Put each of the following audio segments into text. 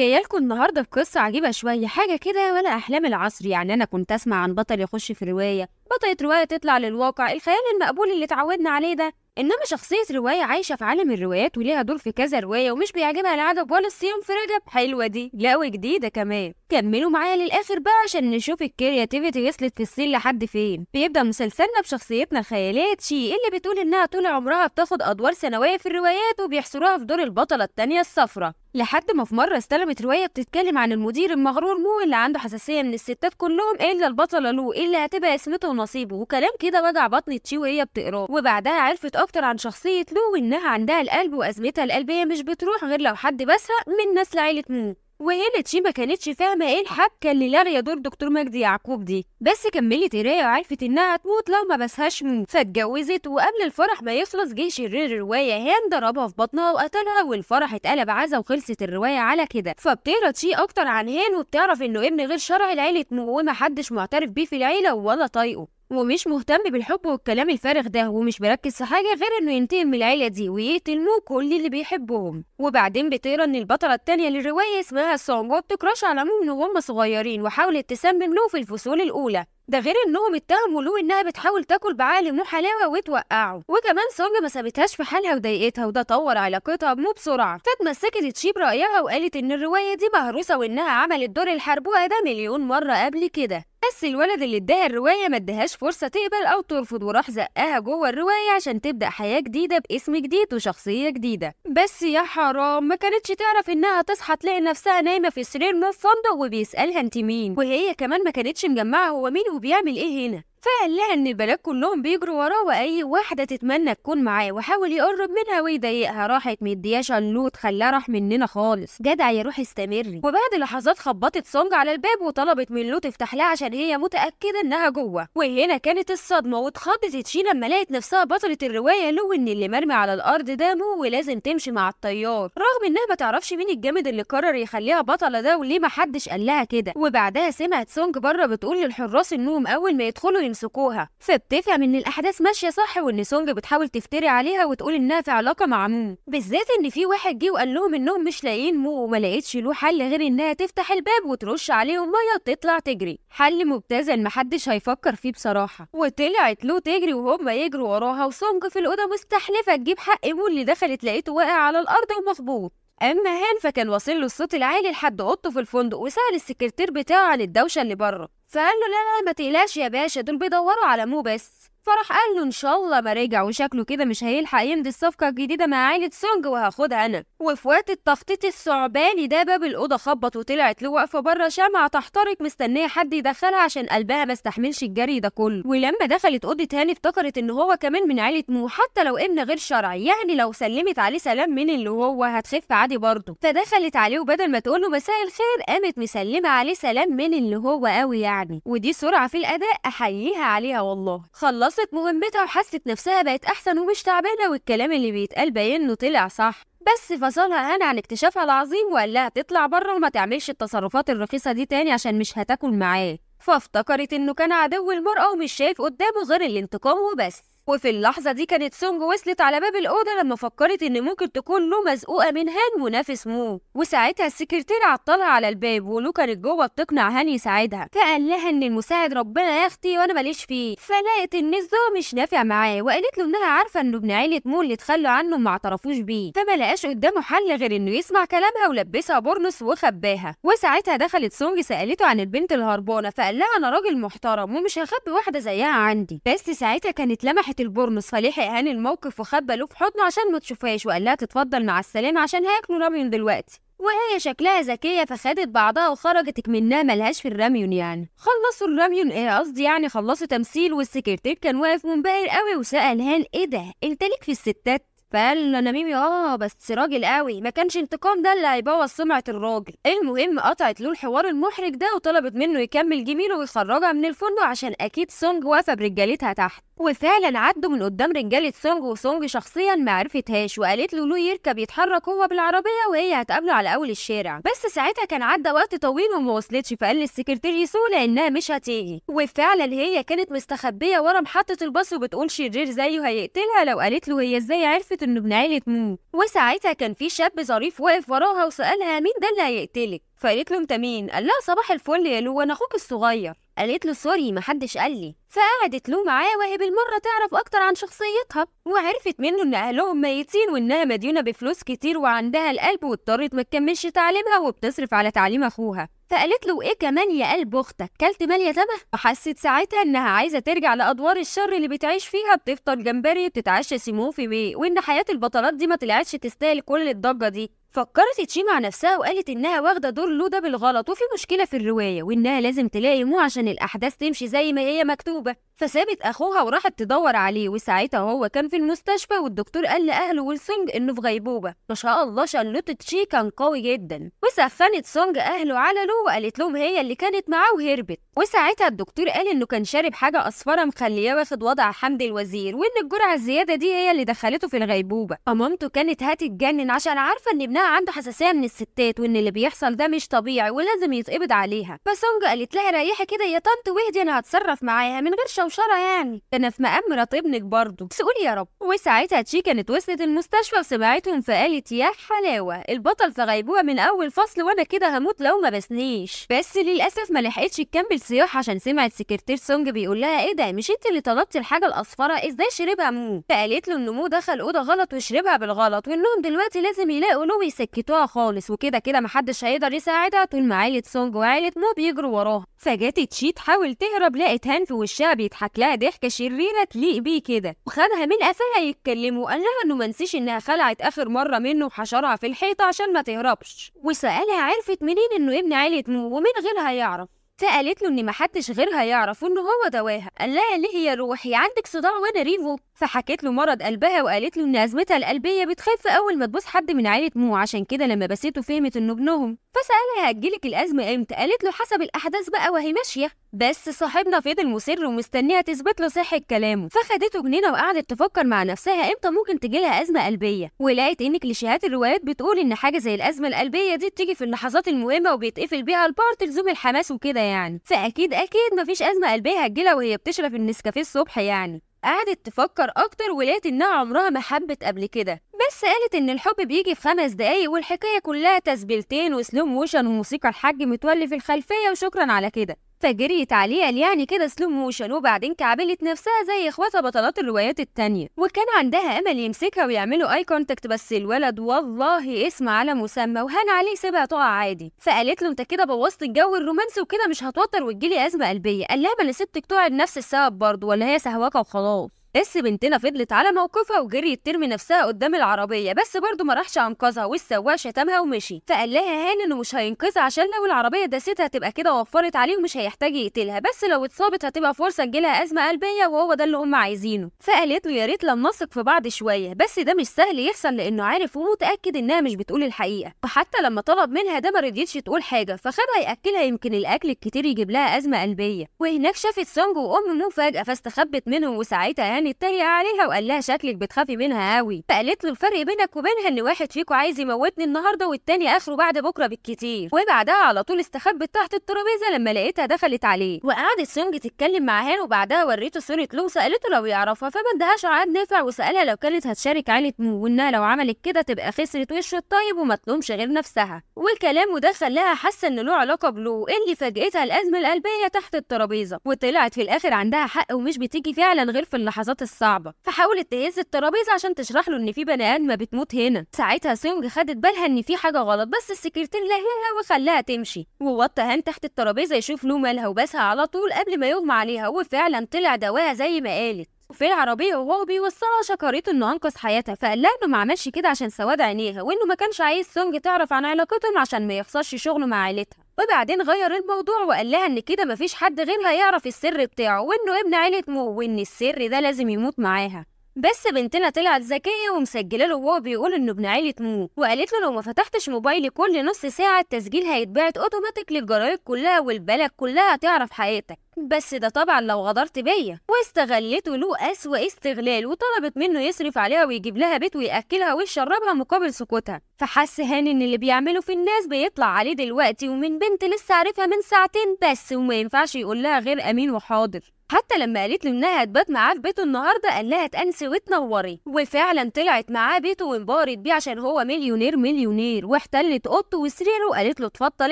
جايه لكم النهارده بقصه عجيبه شويه حاجه كده ولا احلام العصر يعني انا كنت اسمع عن بطل يخش في روايه بطلة روايه تطلع للواقع الخيال المقبول اللي اتعودنا عليه ده انما شخصيه روايه عايشه في عالم الروايات وليها دور في كذا روايه ومش بيعجبها العجب ولا الصيام في رجب حلوه دي لا وجديده كمان كملوا معايا للاخر بقى عشان نشوف الكرياتيفيتي وصلت في الصين لحد فين بيبدا مسلسلنا بشخصيتنا الخياليه تشي اللي بتقول انها طول عمرها بتاخد ادوار سنويه في الروايات وبيحصروها في دور البطله التانيه الصفرة لحد ما في مره استلمت روايه بتتكلم عن المدير المغرور مو اللي عنده حساسيه من الستات كلهم الا البطله لو اللي هتبقى اسمته ونصيبه وكلام كده وجع بطن تشي وهي بتقراه وبعدها عرفت اكتر عن شخصيه لو وانها عندها القلب وازمتها القلبيه مش بتروح غير لو حد بسها من نسل عيله مو وهنا تشي ما كانتش فاهمة ايه الحبكة اللي لغى دور دكتور مجدي يعقوب دي بس كملت قراية وعرفت انها هتموت لو ما بسهاش موت فاتجوزت وقبل الفرح ما يخلص جه شرير الرواية هان ضربها في بطنها وقتلها والفرح اتقلب عزا وخلصت الرواية على كده فبتقرا شي اكتر عن هان وبتعرف انه ابن غير شرعي لعيلة مو ومحدش معترف بيه في العيلة ولا طايقه ومش مهتم بالحب والكلام الفارغ ده ومش مركز في حاجه غير انه ينتقم من العيله دي ويقتلوه كل اللي بيحبهم وبعدين بتقرا ان البطله التانية للروايه اسمها سونجو بتكراش على من وهم صغيرين وحاولت تسمم له في الفصول الاولى ده غير انهم اتهموا لو انها بتحاول تاكل بعقل مو حلاوه وتوقعه وكمان سونج ما سابتهاش في حالها وضايقتها وده طور علاقتها بمو بسرعه فاتمسكت تشيب رايها وقالت ان الروايه دي مهروسه وانها عملت دور الحربوها ده مليون مره قبل كده بس الولد اللي اداها الروايه ما اداهاش فرصه تقبل او ترفض وراح زقها جوه الروايه عشان تبدا حياه جديده باسم جديد وشخصيه جديده بس يا حرام ما كانتش تعرف انها تصحى تلاقي نفسها نايمه في سرير من الفندق وبيسالها انت مين وهي كمان ما كانتش مجمعه هو مين وبيعمل إيه هنا فقال لها إن البنات كلهم بيجروا وراه وأي واحدة تتمنى تكون معاه وحاول يقرب منها ويضايقها راحت مدياه شلوت خلاه راح مننا خالص جدع يا روح استمري وبعد لحظات خبطت سونج على الباب وطلبت من لو تفتح لها عشان هي متأكدة إنها جوه وهنا كانت الصدمة واتخضت تشينا لما لقت نفسها بطلة الرواية لو إن اللي مرمي على الأرض ده مو ولازم تمشي مع الطيار رغم إنها ما تعرفش مين الجامد اللي قرر يخليها بطلة ده وليه ما حدش قال لها كده وبعدها سمعت سونج بره بتقول للحراس انهم أول ما يدخلوا يمسكوها فبتفهم ان الاحداث ماشيه صح وان سونج بتحاول تفتري عليها وتقول انها في علاقه مع مو بالذات ان في واحد جه وقال لهم انهم مش لاقيين مو وما لقيتش له حل غير انها تفتح الباب وترش عليهم ميه وتطلع تجري حل مبتذل محدش هيفكر فيه بصراحه وطلعت له تجري وهم يجروا وراها وسونج في الاوضه مستحلفه تجيب حق مو اللي دخلت لقيته واقع على الارض ومخبوط أما هان فكان واصل له الصوت العالي لحد أوضته في الفندق وسأل السكرتير بتاعه عن الدوشة اللي بره فقال له لا لا ما تقلقش يا باشا دول بيدوروا على مو بس فراح قال له ان شاء الله ما رجع وشكله كده مش هيلحق يمضي الصفقه الجديده مع عائله سونج وهاخدها انا وفي وقت التخطيط الثعباني ده باب الاوضه خبط وطلعت له واقفه بره شمعه تحترق مستنيه حد يدخلها عشان قلبها ما استحملش الجري ده كله ولما دخلت اوضه هاني افتكرت ان هو كمان من عائله مو حتى لو ابن غير شرعي يعني لو سلمت عليه سلام من اللي هو هتخف عادي برضه فدخلت عليه وبدل ما تقول له مساء الخير قامت مسلمه عليه سلام من اللي هو قوي يعني ودي سرعه في الاداء احييها عليها والله خلص خلصت مهمتها وحست نفسها بقت أحسن ومش تعبانة والكلام اللي بيتقال باين إنه طلع صح بس فصلها هان عن اكتشافها العظيم وقال لها تطلع بره وما تعملش التصرفات الرخيصة دي تاني عشان مش هتاكل معاه فافتكرت إنه كان عدو المرأة ومش شايف قدامه غير الانتقام وبس وفي اللحظة دي كانت سونج وصلت على باب الأوضة لما فكرت إن ممكن تكون لو مزقوقة من هان منافس مو وساعتها السكرتير عطلها على الباب ولو كانت جوه بتقنع هان يساعدها فقال لها إن المساعد ربنا يا أختي وأنا ماليش فيه فلقت إن الزو مش نافع معاه وقالت له إنها عارفة إنه ابن عيلة مو اللي اتخلوا عنه ما اعترفوش بيه فما لقاش قدامه حل غير إنه يسمع كلامها ولبسها بورنس وخباها وساعتها دخلت سونج سألته عن البنت الهربانة فقال لها أنا راجل محترم ومش هخبي واحدة زيها عندي بس ساعتها كانت لمحت البرنس فلحق هاني الموقف وخبى له في حضنه عشان ما تشوفهاش وقال لها تتفضل مع السلامه عشان هياكلوا راميون دلوقتي وهي شكلها ذكيه فخدت بعضها وخرجت اكمنها ملهاش في الراميون يعني خلصوا الراميون ايه قصدي يعني خلصوا تمثيل والسكرتير كان واقف منبهر قوي وسال هان ايه ده انت ليك في الستات فقال له انا ميمي اه بس راجل قوي ما كانش انتقام ده اللي هيبوظ سمعه الراجل المهم قطعت له الحوار المحرج ده وطلبت منه يكمل جميله ويخرجها من الفندق عشان اكيد سونج واقفه برجالتها تحت وفعلا عدوا من قدام رجالة سونج وسونج شخصيا ما عرفتهاش وقالت له لو يركب يتحرك هو بالعربية وهي هتقابله على أول الشارع بس ساعتها كان عدى وقت طويل وما وصلتش فقال للسكرتير يسوق لأنها مش هتيجي وفعلا هي كانت مستخبية ورا محطة الباص وبتقول شرير زيه هيقتلها لو قالت له هي ازاي عرفت إنه ابن عيلة مو وساعتها كان في شاب ظريف واقف وراها وسألها مين ده اللي هيقتلك فقالت له انت مين قال لها صباح الفل يا لو انا اخوك الصغير قالت له سوري محدش قال لي فقعدت له معاه وهي بالمره تعرف اكتر عن شخصيتها وعرفت منه ان اهلهم ميتين وانها مديونه بفلوس كتير وعندها القلب واضطرت ما تكملش تعليمها وبتصرف على تعليم اخوها فقالت له ايه كمان يا قلب اختك كلت مال تمه وحست ساعتها انها عايزه ترجع لادوار الشر اللي بتعيش فيها بتفطر جمبري بتتعشى سيمو في بيه وان حياه البطلات دي ما طلعتش تستاهل كل الضجه دي فكرت تشي مع نفسها وقالت إنها واخدة دور لودا بالغلط وفي مشكلة في الرواية وإنها لازم تلاقي مو عشان الأحداث تمشي زي ما هي مكتوبة فسابت أخوها وراحت تدور عليه وساعتها هو كان في المستشفى والدكتور قال لأهله ولسونج إنه في غيبوبة ما شاء الله شلوت تشي كان قوي جدا وسخنت سونج أهله على لو وقالت لهم هي اللي كانت معاه وهربت وساعتها الدكتور قال إنه كان شارب حاجة أصفرة مخلياه واخد وضع حمد الوزير وإن الجرعة الزيادة دي هي اللي دخلته في الغيبوبة فمامته كانت هتتجنن عشان عارفة إن انها عنده حساسيه من الستات وان اللي بيحصل ده مش طبيعي ولازم يتقبض عليها فسونج قالت لها ريحي كده يا طنط وهدي انا هتصرف معاها من غير شوشره يعني انا في مقام مرات ابنك برضه بس قولي يا رب وساعتها تشي كانت وصلت المستشفى وسمعتهم فقالت يا حلاوه البطل في غيبوبه من اول فصل وانا كده هموت لو ما بسنيش بس للاسف ما لحقتش تكمل صياح عشان سمعت سكرتير سونج بيقول لها ايه ده مش انت اللي طلبتي الحاجه الاصفره ازاي شربها مو فقالت له ان مو دخل اوضه غلط وشربها بالغلط وانهم دلوقتي لازم يلاقوا نو يسكتوها خالص وكده كده محدش هيقدر يساعدها طول ما عيلة سونج وعيلة مو بيجروا وراها فجات تشي تحاول تهرب لقت هان في وشها بيضحك لها ضحكة شريرة تليق بيه كده وخدها من قفاها يتكلموا وقال لها انه منسيش انها خلعت اخر مرة منه وحشرها في الحيطة عشان ما تهربش وسألها عرفت منين انه ابن عيلة مو ومن غيرها يعرف فقالت له ان محدش غيرها يعرف ان هو دواها قال لها ليه يا روحي عندك صداع وانا ريفو فحكيت له مرض قلبها وقالت له ان ازمتها القلبيه بتخف اول ما تبوس حد من عيله مو عشان كده لما بسيته فهمت انه ابنهم فسالها هتجيلك الازمه امتى قالت له حسب الاحداث بقى وهي ماشيه بس صاحبنا فضل مصر ومستنيها تثبت له صحة كلامه فخدته جنينة وقعدت تفكر مع نفسها امتى ممكن تجيلها أزمة قلبية ولقيت ان كليشيهات الروايات بتقول ان حاجة زي الأزمة القلبية دي بتيجي في اللحظات المهمة وبيتقفل بيها البارت لزوم الحماس وكده يعني فأكيد أكيد مفيش أزمة قلبية هتجيلها وهي بتشرب النسكافيه الصبح يعني قعدت تفكر أكتر ولقيت إنها عمرها ما حبت قبل كده بس قالت إن الحب بيجي في خمس دقايق والحكاية كلها تسبيلتين وسلوم موشن وموسيقى الحاج متولي في الخلفية وشكرا على كده فجريت عليه قال يعني كده سلو موشن وبعدين كعبلت نفسها زي اخواتها بطلات الروايات التانية وكان عندها امل يمسكها ويعملوا اي كونتاكت بس الولد والله اسم على مسمى وهان عليه سيبها تقع عادي فقالت له انت كده بوظت الجو الرومانسي وكده مش هتوتر وتجيلي ازمه قلبيه قال لها ما انا سبتك تقعد نفس السبب برضه ولا هي سهواكه وخلاص تحس بنتنا فضلت على موقفها وجريت ترمي نفسها قدام العربيه بس برضه ما راحش انقذها والسواق شتمها ومشي فقال لها هان انه مش هينقذها عشان لو العربيه داستها تبقى كده وفرت عليه ومش هيحتاج يقتلها بس لو اتصابت هتبقى فرصه تجيلها ازمه قلبيه وهو ده اللي هم عايزينه فقالت له يا ريت لما نثق في بعض شويه بس ده مش سهل يحصل لانه عارف ومتاكد انها مش بتقول الحقيقه وحتى لما طلب منها ده ما رضيتش تقول حاجه فخدها ياكلها يمكن الاكل الكتير يجيب لها ازمه قلبيه وهناك شافت سونج وام مفاجاه فاستخبت منهم وساعتها هان كان يتريق عليها وقال لها شكلك بتخافي منها قوي فقالت له الفرق بينك وبينها ان واحد فيكم عايز يموتني النهارده والتاني اخره بعد بكره بالكتير وبعدها على طول استخبت تحت الترابيزه لما لقيتها دخلت عليه وقعدت سونج تتكلم معاها وبعدها وريته صوره لو سالته لو يعرفها فما ادهاش عاد نفع وسالها لو كانت هتشارك عيله مو وانها لو عملت كده تبقى خسرت وش الطيب وما تلومش غير نفسها والكلام ده خلاها حاسه ان له علاقه بلو اللي فاجئتها الازمه القلبيه تحت الترابيزه وطلعت في الاخر عندها حق ومش بتيجي فعلا غير في اللحظات اللحظات الصعبه فحاولت تهز الترابيزه عشان تشرح له ان في بني ادمه بتموت هنا ساعتها سونج خدت بالها ان في حاجه غلط بس السكرتير لهيها وخلاها تمشي ووطى هان تحت الترابيزه يشوف له مالها وباسها على طول قبل ما يغمى عليها وفعلا طلع دواها زي ما قالت في العربيه وهو بيوصلها شكرته انه انقذ حياتها فقال لها انه ما عملش كده عشان سواد عينيها وانه ما كانش عايز سونج تعرف عن علاقتهم عشان ما يخسرش شغله مع عيلتها وبعدين غير الموضوع وقال لها ان كده مفيش حد غيرها يعرف السر بتاعه وانه ابن عيلة مو وان السر ده لازم يموت معاها بس بنتنا طلعت ذكية ومسجلة له وهو بيقول إنه ابن عيلة مو وقالت له لو ما فتحتش موبايلي كل نص ساعة التسجيل هيتبعت أوتوماتيك للجرايد كلها والبلد كلها تعرف حياتك بس ده طبعا لو غدرت بيا واستغلته له أسوأ استغلال وطلبت منه يصرف عليها ويجيب لها بيت ويأكلها ويشربها مقابل سكوتها فحس هاني ان اللي بيعمله في الناس بيطلع عليه دلوقتي ومن بنت لسه عارفها من ساعتين بس وما ينفعش يقول لها غير امين وحاضر حتى لما قالت له انها هتبات معاه في بيته النهارده قال لها تأنسي وتنوري وفعلا طلعت معاه بيته وانبهرت بيه عشان هو مليونير مليونير واحتلت اوضته وسريره وقالت له اتفضل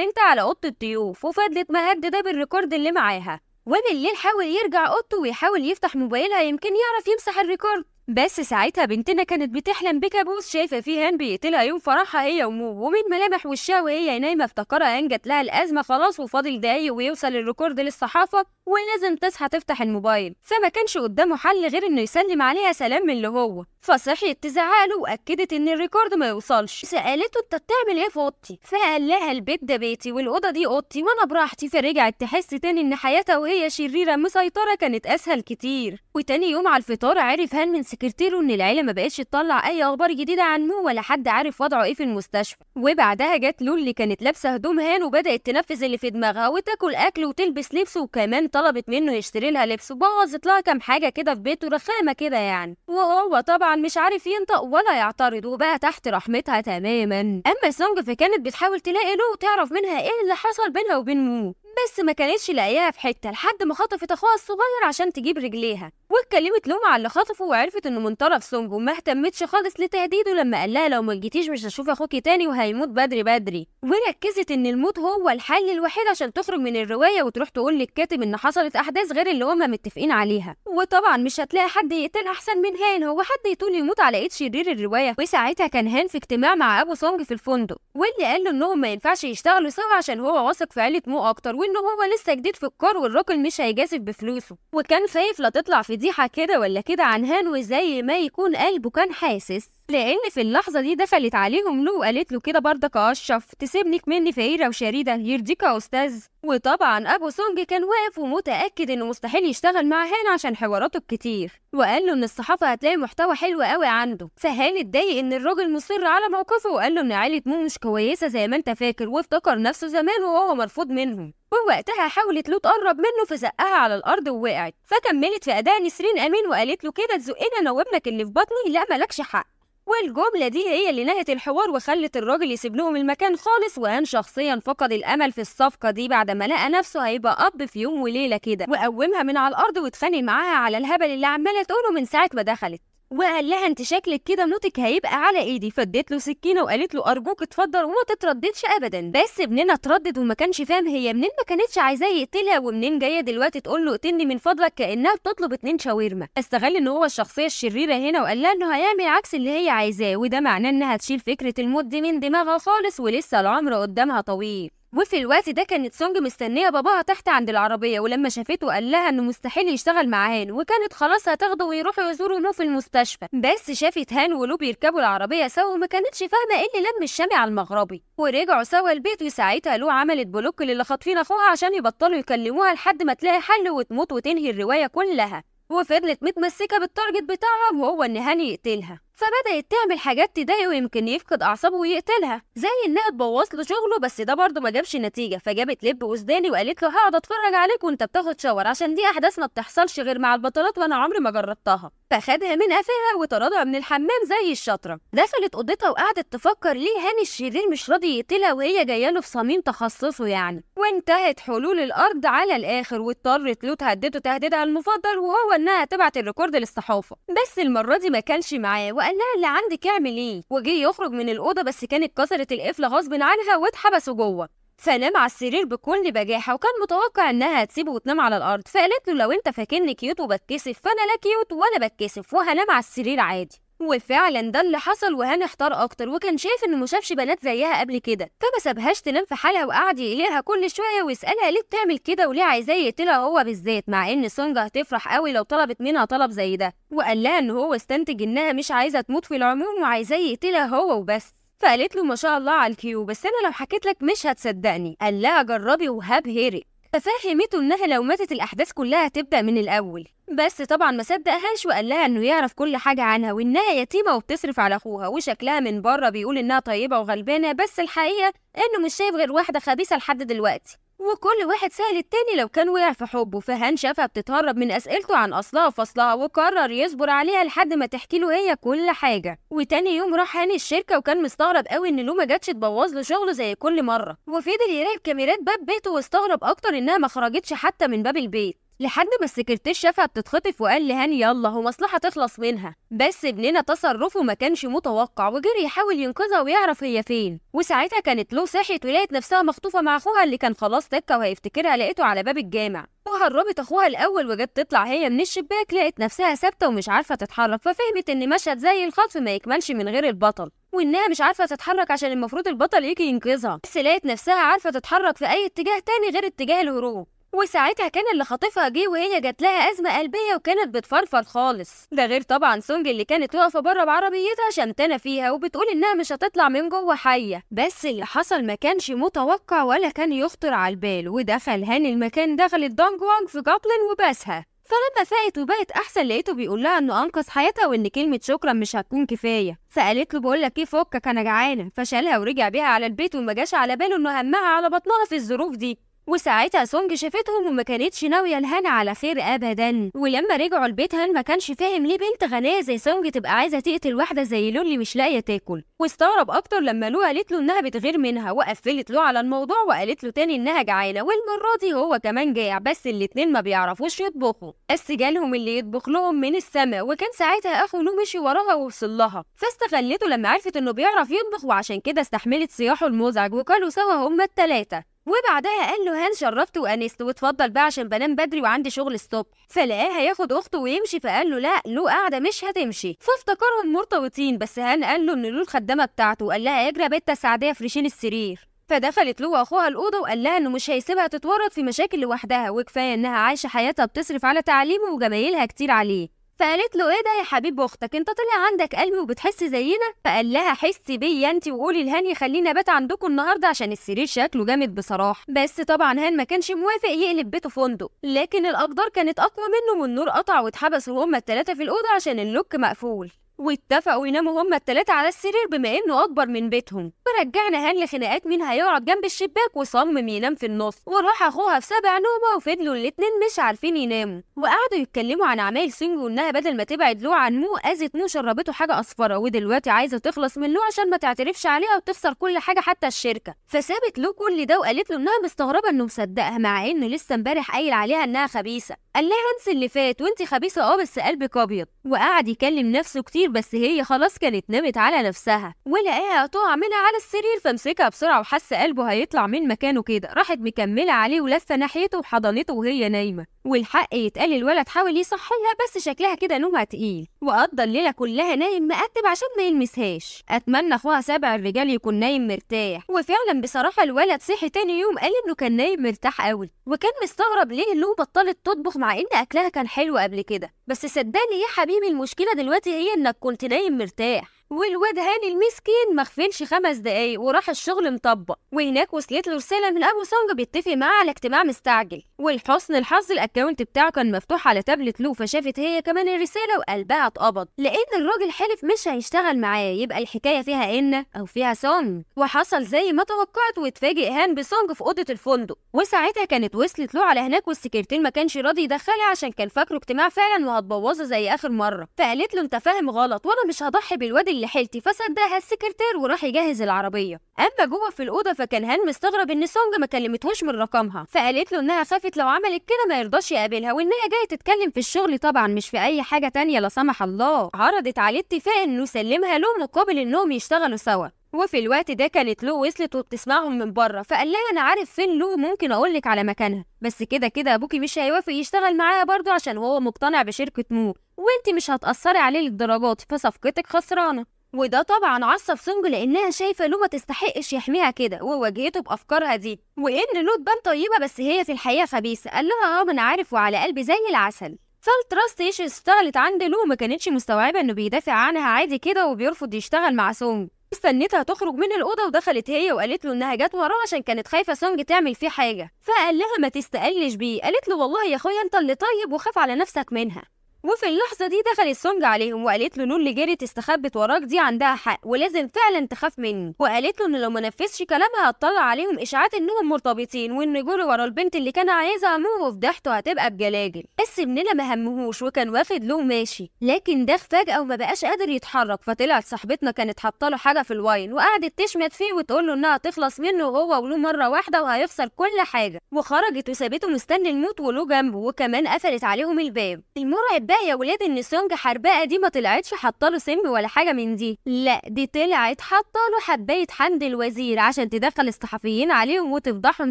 انت على اوضه الضيوف وفضلت مهدده بالريكورد اللي معاها وبالليل حاول يرجع اوضته ويحاول يفتح موبايلها يمكن يعرف يمسح الريكورد بس ساعتها بنتنا كانت بتحلم بكابوس شايفه فيه هان بيقتلها يوم فرحها هي ومو ومن ملامح وشها وهي نايمه افتكرها هان جات لها الازمه خلاص وفاضل دقايق ويوصل الريكورد للصحافه ولازم تصحى تفتح الموبايل فما كانش قدامه حل غير انه يسلم عليها سلام من اللي هو فصحيت تزعله واكدت ان الريكورد ما يوصلش سالته انت بتعمل ايه في اوضتي فقال لها البيت ده بيتي والاوضه دي اوضتي وانا براحتي فرجعت تحس تاني ان حياتها وهي شريره مسيطره كانت اسهل كتير وتاني يوم على الفطار عرف هان من سكرتيره ان العيله ما بقتش تطلع اي اخبار جديده عنه ولا حد عارف وضعه ايه في المستشفى وبعدها جت لول اللي كانت لابسه هدوم هان وبدات تنفذ اللي في دماغها وتاكل اكل وتلبس لبس وكمان طلبت منه يشتري لها لبس وبوظت لها كام حاجه كده في بيته رخامه كده يعني وهو طبعا مش عارف ينطق ولا يعترض وبقى تحت رحمتها تماما اما سونج فكانت بتحاول تلاقي له وتعرف منها ايه اللي حصل بينها وبين مو بس ما كانتش لاقياها في حته لحد ما خطفت اخوها الصغير عشان تجيب رجليها واتكلمت لوم على اللي خطفه وعرفت انه من طرف سونج وما اهتمتش خالص لتهديده لما قال لها لو ما جيتيش مش هشوف اخوكي تاني وهيموت بدري بدري وركزت ان الموت هو الحل الوحيد عشان تخرج من الروايه وتروح تقول للكاتب ان حصلت احداث غير اللي هما متفقين عليها وطبعا مش هتلاقي حد يقتل احسن من هان هو حد يطول يموت على ايد شرير الروايه وساعتها كان هان في اجتماع مع ابو سونج في الفندق واللي قال له انهم ما ينفعش يشتغلوا سوا عشان هو واثق في عيله مو اكتر وان هو لسه جديد في الكار والراجل مش هيجازف بفلوسه وكان خايف لا تطلع في دي فضيحة كده ولا كده عن هانوي زي ما يكون قلبه كان حاسس لأن في اللحظة دي دخلت عليهم لو وقالت له كده بردك أشرف آه، تسيبنك مني فقيرة وشريدة يرضيك يا أستاذ وطبعا أبو سونج كان واقف ومتأكد إنه مستحيل يشتغل مع هان عشان حواراته الكتير وقال له إن الصحافة هتلاقي محتوى حلو قوي عنده فهان اتضايق إن الراجل مصر على موقفه وقال له إن عيلة مو مش كويسة زي ما أنت فاكر وافتكر نفسه زمان وهو مرفوض منهم ووقتها حاولت لو تقرب منه فزقها على الارض ووقعت فكملت في اداء نسرين امين وقالت له كده تزقنا أنا وابنك اللي في بطني لا مالكش حق والجملة دي هي اللي نهت الحوار وخلت الراجل يسيب لهم المكان خالص وان شخصيا فقد الامل في الصفقة دي بعد ما لقى نفسه هيبقى اب في يوم وليلة كده وقومها من على الارض واتخانق معاها على الهبل اللي عمالة تقوله من ساعة ما دخلت وقال لها انت شكلك كده نوتك هيبقى على ايدي فديت له سكينه وقالت له ارجوك اتفضل وما تترددش ابدا بس ابننا اتردد وما كانش فاهم هي منين ما كانتش عايزاه يقتلها ومنين جايه دلوقتي تقول له اقتلني من فضلك كانها بتطلب اتنين شاورما استغل ان هو الشخصيه الشريره هنا وقال لها انه هيعمل عكس اللي هي عايزاه وده معناه انها تشيل فكره الموت دي من دماغها خالص ولسه العمر قدامها طويل وفي الوقت ده كانت سونج مستنيه باباها تحت عند العربيه ولما شافته قال لها انه مستحيل يشتغل مع هان وكانت خلاص هتاخده ويروحوا يزوروا لو في المستشفى بس شافت هان ولو بيركبوا العربيه سوا وما كانتش فاهمه ايه اللي لم الشامع المغربي ورجعوا سوا البيت وساعتها لو عملت بلوك للي خاطفين اخوها عشان يبطلوا يكلموها لحد ما تلاقي حل وتموت وتنهي الروايه كلها وفضلت متمسكه بالتارجت بتاعها وهو ان هاني يقتلها فبدأت تعمل حاجات تضايقه ويمكن يفقد أعصابه ويقتلها زي إنها تبوظ له شغله بس ده برضه ما جابش نتيجة فجابت لب وسداني وقالت له هقعد أتفرج عليك وأنت بتاخد شاور عشان دي أحداث ما بتحصلش غير مع البطلات وأنا عمري ما جربتها فخدها من قفاها وطردها من الحمام زي الشطرة دخلت أوضتها وقعدت تفكر ليه هاني الشرير مش راضي يقتلها وهي جاية له في صميم تخصصه يعني وانتهت حلول الأرض على الآخر واضطرت له تهدده تهديدها المفضل وهو إنها تبعت الريكورد للصحافة بس المرة دي ما كانش معاه وقال لها اللي عندك اعمل ايه وجي يخرج من الاوضه بس كانت كسرت القفل غصب عنها واتحبسوا جوه فنام على السرير بكل بجاحه وكان متوقع انها هتسيبه وتنام على الارض فقالت له لو انت فاكرني كيوت وبتكسف فانا لا كيوت ولا بتكسف وهنام على السرير عادي وفعلا ده اللي حصل وهان احتار اكتر وكان شايف انه مشافش بنات زيها قبل كده فما سابهاش تنام في حالها وقعد يقلقها كل شويه ويسالها ليه بتعمل كده وليه عايزاه يقتلها هو بالذات مع ان سونجا هتفرح قوي لو طلبت منها طلب زي ده وقال لها ان هو استنتج انها مش عايزه تموت في العموم وعايزاه يقتلها هو وبس فقالت له ما شاء الله على الكيو بس انا لو حكيت لك مش هتصدقني قال لها جربي وهبهرك ففهمته انها لو ماتت الاحداث كلها هتبدا من الاول بس طبعا ما صدقهاش وقال لها انه يعرف كل حاجه عنها وانها يتيمه وبتصرف على اخوها وشكلها من بره بيقول انها طيبه وغلبانه بس الحقيقه انه مش شايف غير واحده خبيثه لحد دلوقتي وكل واحد سأل التاني لو كان وقع في حبه فهان شافها بتتهرب من أسئلته عن أصلها وفصلها وقرر يصبر عليها لحد ما تحكي له هي كل حاجة وتاني يوم راح هان الشركة وكان مستغرب قوي إن لو ما جاتش تبوظ له شغله زي كل مرة وفضل يراقب كاميرات باب بيته واستغرب أكتر إنها ما خرجتش حتى من باب البيت لحد ما السكرتير شافها بتتخطف وقال لهاني يلا هو مصلحه تخلص منها بس ابننا تصرفه ما كانش متوقع وجري يحاول ينقذها ويعرف هي فين وساعتها كانت لو صحيت ولقيت نفسها مخطوفه مع اخوها اللي كان خلاص تكه وهيفتكرها لقيته على باب الجامع وهربت اخوها الاول وجت تطلع هي من الشباك لقت نفسها ثابته ومش عارفه تتحرك ففهمت ان مشهد زي الخطف ما يكملش من غير البطل وانها مش عارفه تتحرك عشان المفروض البطل يجي ينقذها بس لقيت نفسها عارفه تتحرك في اي اتجاه تاني غير اتجاه الهروب وساعتها كان اللي خاطفها جه وهي جات لها ازمه قلبيه وكانت بتفرفر خالص ده غير طبعا سونج اللي كانت واقفه بره بعربيتها شمتانه فيها وبتقول انها مش هتطلع من جوه حيه بس اللي حصل ما كانش متوقع ولا كان يخطر على البال ودخل هاني المكان دخلت دونج وانج في جابلن وباسها فلما فاقت وبقت احسن لقيته بيقول لها انه انقذ حياتها وان كلمه شكرا مش هتكون كفايه فقالت له بقول لك ايه فكك انا جعانه فشالها ورجع بيها على البيت وما جاش على باله انه همها على بطنها في الظروف دي وساعتها سونج شافتهم وما كانتش ناويه الهنا على خير ابدا ولما رجعوا البيت هان ما كانش فاهم ليه بنت غنيه زي سونج تبقى عايزه تقتل واحده زي لولي مش لاقيه تاكل واستغرب اكتر لما لو قالت له انها بتغير منها وقفلت له على الموضوع وقالت له تاني انها جعانه والمره دي هو كمان جاع بس الاتنين ما بيعرفوش يطبخوا بس جالهم اللي يطبخ لهم من السماء وكان ساعتها اخو لو مشي وراها ووصل لها فاستغلته لما عرفت انه بيعرف يطبخ وعشان كده استحملت صياحه المزعج وكلوا سوا هما التلاته وبعدها قال له هان شرفت وانست واتفضل بقى عشان بنام بدري وعندي شغل الصبح فلقاه هياخد اخته ويمشي فقال له لا لو قاعده مش هتمشي فافتكرهم مرتبطين بس هان قال له ان لو الخدامه بتاعته وقال لها اجري بيت بت سعديه فرشين السرير فدخلت لو اخوها الاوضه وقال لها انه مش هيسيبها تتورط في مشاكل لوحدها وكفايه انها عايشه حياتها بتصرف على تعليمه وجمايلها كتير عليه فقالت له ايه ده يا حبيب اختك انت طلع عندك قلب وبتحس زينا فقال لها حسي بيا انت وقولي لهاني خلينا بات عندكم النهارده عشان السرير شكله جامد بصراحه بس طبعا هان ما كانش موافق يقلب بيته فندق لكن الاقدار كانت اقوى منه والنور قطع واتحبسوا هما الثلاثه في الاوضه عشان اللوك مقفول واتفقوا يناموا هما التلاتة على السرير بما إنه أكبر من بيتهم فرجعنا هان لخناقات مين هيقعد جنب الشباك وصمم ينام في النص وراح أخوها في سبع نومة وفضلوا الاتنين مش عارفين يناموا وقعدوا يتكلموا عن عمايل سينج وإنها بدل ما تبعد له عن مو أذت مو شربته حاجة أصفرة ودلوقتي عايزة تخلص من له عشان ما تعترفش عليها وتخسر كل حاجة حتى الشركة فسابت له كل ده وقالت له إنها مستغربة إنه مصدقها مع إنه لسه امبارح قايل عليها إنها خبيثة قال لها انسي اللي فات وانت خبيثة اه بس قلبك أبيض وقعد يكلم نفسه كتير السرير بس هي خلاص كانت نامت على نفسها ولقاها تقع منها على السرير فمسكها بسرعه وحس قلبه هيطلع من مكانه كده راحت مكمله عليه ولسه ناحيته وحضنته وهي نايمه والحق يتقال الولد حاول يصحيها بس شكلها كده نومها تقيل وقضى الليله كلها نايم مقتب عشان ما يلمسهاش اتمنى اخوها سابع الرجال يكون نايم مرتاح وفعلا بصراحه الولد صحي تاني يوم قال انه كان نايم مرتاح قوي وكان مستغرب ليه اللي بطلت تطبخ مع ان اكلها كان حلو قبل كده بس صدقني يا حبيبي المشكله دلوقتي هي انك كنت نايم مرتاح والواد هاني المسكين مخفينش خمس دقايق وراح الشغل مطبق وهناك وصلت له رساله من ابو سونج بيتفق معاه على اجتماع مستعجل ولحسن الحظ الاكونت بتاعه كان مفتوح على تابلت له فشافت هي كمان الرساله وقلبها اتقبض لان الراجل حلف مش هيشتغل معاه يبقى الحكايه فيها ان او فيها سونج وحصل زي ما توقعت واتفاجئ هان بسونج في اوضه الفندق وساعتها كانت وصلت له على هناك والسكرتير ما كانش راضي يدخلها عشان كان فاكره اجتماع فعلا وهتبوظه زي اخر مره فقالت له انت فاهم غلط وانا مش هضحي بالواد الراجل لحيلتي فصدقها السكرتير وراح يجهز العربيه اما جوه في الاوضه فكان هان مستغرب ان سونج ما كلمتهوش من رقمها فقالت له انها خافت لو عملت كده ما يرضاش يقابلها وان هي جايه تتكلم في الشغل طبعا مش في اي حاجه تانية لا سمح الله عرضت عليه اتفاق انه يسلمها له مقابل انهم يشتغلوا سوا وفي الوقت ده كانت لو وصلت وبتسمعهم من بره فقال لها انا عارف فين لو ممكن اقولك على مكانها بس كده كده ابوكي مش هيوافق يشتغل معاها برضه عشان هو مقتنع بشركه نور وانت مش هتأثري عليه للدرجات فصفقتك خسرانة وده طبعا عصب سونج لانها شايفه لو ما تستحقش يحميها كده وواجهته بافكارها دي وان لو تبان طيبه بس هي في الحقيقه خبيثه قال لها اه ما انا عارف وعلى قلبي زي العسل فالتراست ايشو اشتغلت عند لو ما كانتش مستوعبه انه بيدافع عنها عادي كده وبيرفض يشتغل مع سونج استنتها تخرج من الأوضة ودخلت هي وقالت له إنها جت وراه عشان كانت خايفة سونج تعمل فيه حاجة، فقال لها ما تستقلش بيه، قالت له والله يا أخويا أنت اللي طيب وخاف على نفسك منها، وفي اللحظة دي دخلت سونج عليهم وقالت له نون اللي جرت استخبت وراك دي عندها حق ولازم فعلا تخاف مني وقالت له ان لو ما نفذش كلامها هتطلع عليهم اشاعات انهم مرتبطين وان جوري ورا البنت اللي كان عايزها مو وفضحته هتبقى بجلاجل بس مننا ما همهوش وكان واخد له ماشي لكن ده فجأة وما بقاش قادر يتحرك فطلعت صاحبتنا كانت حاطه له حاجة في الواين وقعدت تشمت فيه وتقول له انها تخلص منه هو ولو مرة واحدة وهيفصل كل حاجة وخرجت وسابته مستني الموت ولو جنبه وكمان قفلت عليهم الباب المرعب بقى يا ولاد ان سونج حربقه دي ما طلعتش حاطه له سم ولا حاجه من دي لا دي طلعت حاطه له حبايه حمد الوزير عشان تدخل الصحفيين عليهم وتفضحهم